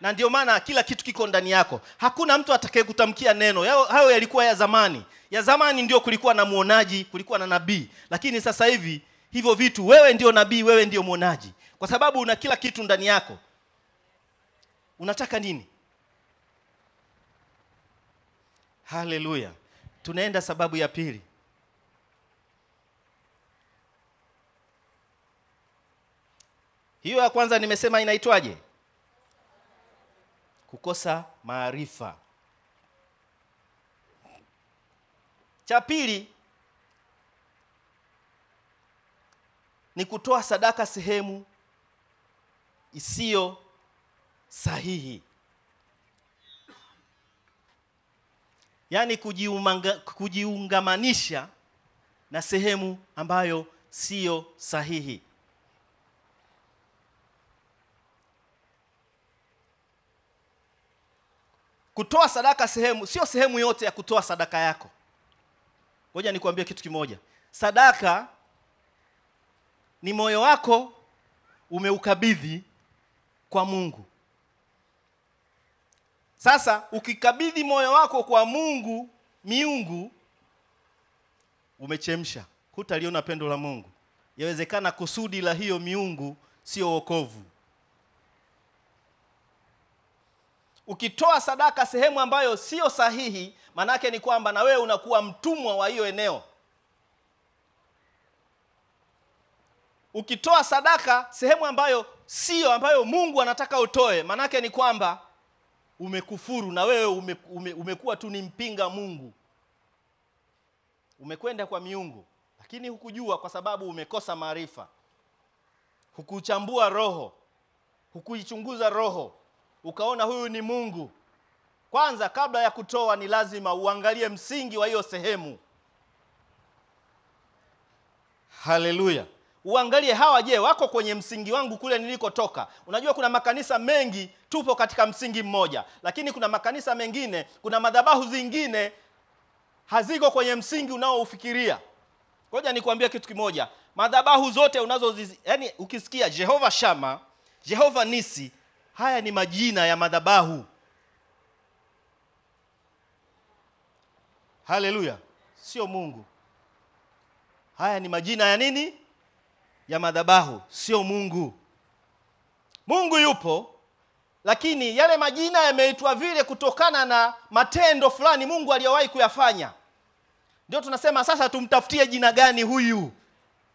A: na ndio maana kila kitu kiko ndani yako hakuna mtu atakayekutamkia neno Yao, hayo yalikuwa ya zamani ya zamani ndio kulikuwa na mwonaji kulikuwa na nabii lakini sasa hivi hivyo vitu wewe ndio nabii wewe ndio mwonaji kwa sababu una kila kitu ndani yako unataka nini haleluya tunaenda sababu ya pili Hiyo ya kwanza nimesema inaitwaje? Kukosa maarifa. Cha pili ni kutoa sadaka sehemu isiyo sahihi, yaani kujiungamanisha na sehemu ambayo siyo sahihi. kutoa sadaka sehemu sio sehemu yote ya kutoa sadaka yako ngoja nikuambie kitu kimoja sadaka ni moyo wako umeukabidhi kwa mungu sasa ukikabidhi moyo wako kwa mungu miungu umechemsha hutaliona pendo la mungu yawezekana kusudi la hiyo miungu sio wokovu ukitoa sadaka sehemu ambayo siyo sahihi, maanake ni kwamba na wewe unakuwa mtumwa wa hiyo eneo. Ukitoa sadaka sehemu ambayo siyo ambayo Mungu anataka utoe, maanake ni kwamba umekufuru na wewe ume, ume, umekuwa tu ni mpinga Mungu, umekwenda kwa miungu, lakini hukujua kwa sababu umekosa maarifa, hukuchambua roho, hukuichunguza roho ukaona huyu ni Mungu. Kwanza, kabla ya kutoa, ni lazima uangalie msingi wa hiyo sehemu. Haleluya! Uangalie hawa, je, wako kwenye msingi wangu kule nilikotoka? Unajua, kuna makanisa mengi tupo katika msingi mmoja, lakini kuna makanisa mengine, kuna madhabahu zingine haziko kwenye msingi unaoufikiria. Ngoja nikuambia kitu kimoja, madhabahu zote unazo, yaani ukisikia Jehova Shama, Jehova Nisi, haya ni majina ya madhabahu. Haleluya, sio Mungu. Haya ni majina ya nini? Ya madhabahu, sio Mungu. Mungu yupo, lakini yale majina yameitwa vile kutokana na matendo fulani Mungu aliyowahi kuyafanya. Ndio tunasema sasa, tumtafutie jina gani huyu?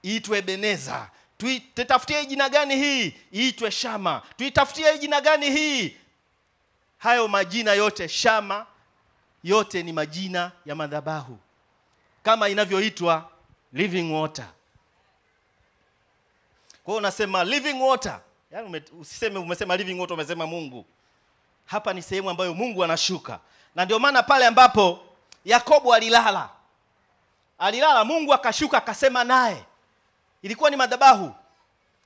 A: Iitwe Beneza, tuitafutie jina gani hii iitwe shama tuitafutie jina gani hii hayo majina yote shama yote ni majina ya madhabahu kama inavyoitwa living water kwa hiyo unasema living water yani usiseme umesema living water umesema mungu hapa ni sehemu ambayo mungu anashuka na ndio maana pale ambapo yakobo alilala alilala mungu akashuka akasema naye ilikuwa ni madhabahu.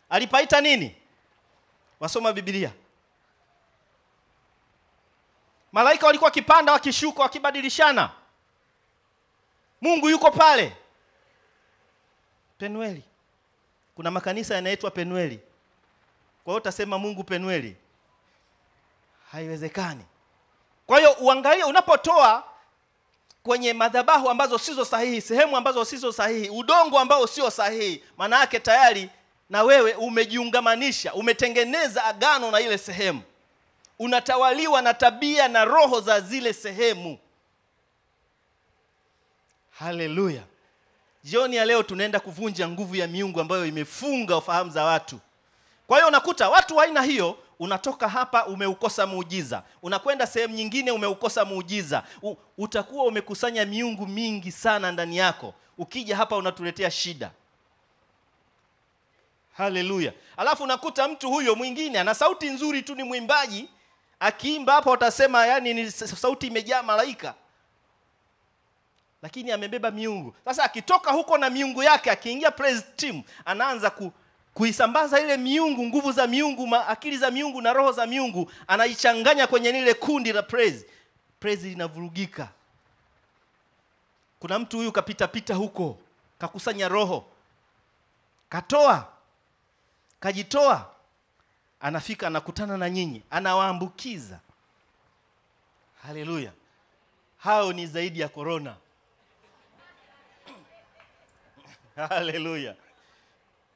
A: Alipaita nini? Wasoma Biblia. Malaika walikuwa wakipanda, wakishuka, wakibadilishana. Mungu yuko pale. Penueli. Kuna makanisa yanaitwa Penueli. Kwa hiyo utasema Mungu Penueli. Haiwezekani. Kwa hiyo uangalie unapotoa kwenye madhabahu ambazo sizo sahihi sehemu ambazo sizo sahihi udongo ambao sio sahihi maana yake tayari na wewe umejiungamanisha umetengeneza agano na ile sehemu unatawaliwa na tabia na roho za zile sehemu haleluya jioni ya leo tunaenda kuvunja nguvu ya miungu ambayo imefunga ufahamu za watu kwa hiyo unakuta watu wa aina hiyo unatoka hapa umeukosa muujiza, unakwenda sehemu nyingine umeukosa muujiza. U, utakuwa umekusanya miungu mingi sana ndani yako, ukija hapa unatuletea shida. Haleluya! Alafu unakuta mtu huyo mwingine ana sauti nzuri tu, ni mwimbaji, akiimba hapa utasema yani ni sauti imejaa malaika, lakini amebeba miungu. Sasa akitoka huko na miungu yake, akiingia team anaanza ku kuisambaza ile miungu, nguvu za miungu, akili za miungu na roho za miungu, anaichanganya kwenye lile kundi la praise. Praise linavurugika. Kuna mtu huyu kapita pita huko, kakusanya roho, katoa, kajitoa, anafika anakutana na nyinyi, anawaambukiza. Haleluya! Hao ni zaidi ya korona. Haleluya!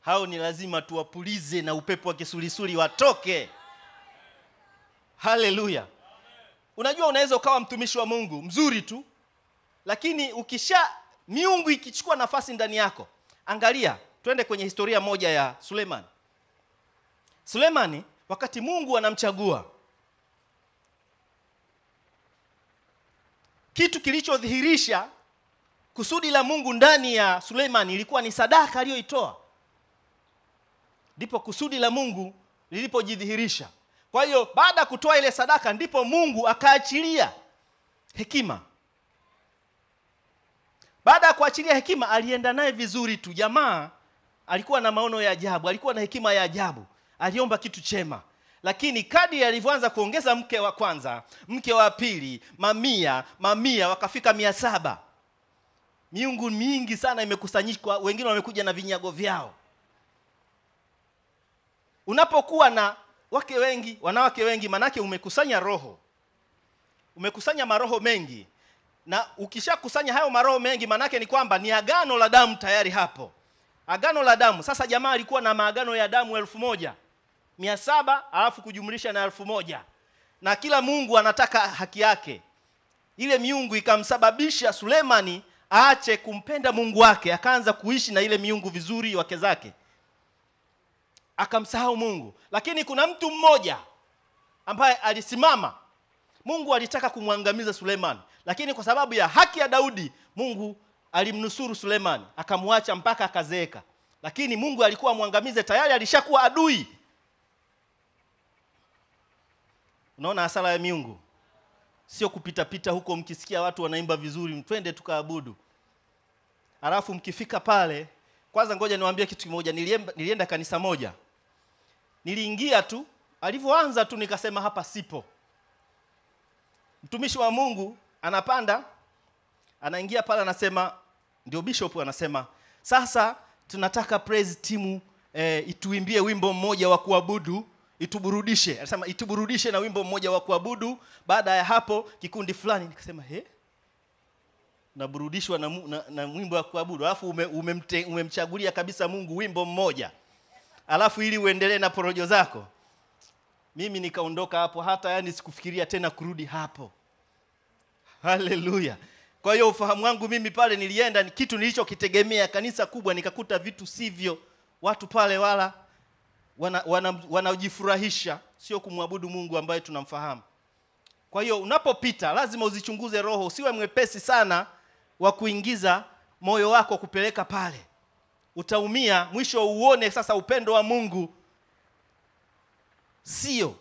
A: hao ni lazima tuwapulize na upepo wa kisulisuli watoke haleluya unajua unaweza ukawa mtumishi wa mungu mzuri tu lakini ukisha miungu ikichukua nafasi ndani yako angalia twende kwenye historia moja ya suleman suleimani wakati mungu anamchagua kitu kilichodhihirisha kusudi la mungu ndani ya suleiman ilikuwa ni sadaka aliyoitoa ndipo kusudi la Mungu lilipojidhihirisha. Kwa hiyo baada ya kutoa ile sadaka, ndipo Mungu akaachilia hekima. Baada ya kuachilia hekima, alienda naye vizuri tu. Jamaa alikuwa na maono ya ajabu, alikuwa na hekima ya ajabu, aliomba kitu chema lakini kadi alivyoanza kuongeza mke wa kwanza, mke wa pili, mamia mamia, wakafika mia saba. Miungu mingi sana imekusanyikwa, wengine wamekuja na vinyago vyao unapokuwa na wake wengi wanawake wengi manake umekusanya roho umekusanya maroho mengi na ukishakusanya hayo maroho mengi manake ni kwamba ni agano la damu tayari hapo agano la damu sasa jamaa alikuwa na maagano ya damu elfu moja mia saba alafu kujumlisha na elfu moja na kila mungu anataka haki yake ile miungu ikamsababisha sulemani aache kumpenda mungu wake akaanza kuishi na ile miungu vizuri wake zake akamsahau Mungu. Lakini kuna mtu mmoja ambaye alisimama. Mungu alitaka kumwangamiza Suleiman, lakini kwa sababu ya haki ya Daudi, Mungu alimnusuru Suleiman, akamwacha mpaka akazeeka. Lakini Mungu alikuwa amwangamize, tayari alishakuwa adui. Unaona hasara ya miungu, sio kupitapita huko mkisikia watu wanaimba vizuri, twende tukaabudu, alafu mkifika pale kwanza ngoja niwaambie kitu kimoja, nilienda, kanisa moja, niliingia tu, alivyoanza tu nikasema hapa sipo. Mtumishi wa Mungu anapanda, anaingia pale, anasema ndio bishop anasema, sasa tunataka praise timu e, eh, ituimbie wimbo mmoja wa kuabudu ituburudishe, anasema ituburudishe na wimbo mmoja wa kuabudu. Baada ya hapo kikundi fulani, nikasema he, eh? unaburudishwa na, na, na wimbo wa kuabudu alafu umemchagulia ume ume kabisa mungu wimbo mmoja alafu ili uendelee na porojo zako mimi nikaondoka hapo hata yani sikufikiria tena kurudi hapo haleluya kwa hiyo ufahamu wangu mimi pale nilienda ni kitu nilichokitegemea kanisa kubwa nikakuta vitu sivyo watu pale wala wanajifurahisha wana, wana sio kumwabudu mungu ambaye tunamfahamu kwa hiyo unapopita lazima uzichunguze roho usiwe mwepesi sana wa kuingiza moyo wako kupeleka pale utaumia mwisho uone sasa upendo wa mungu sio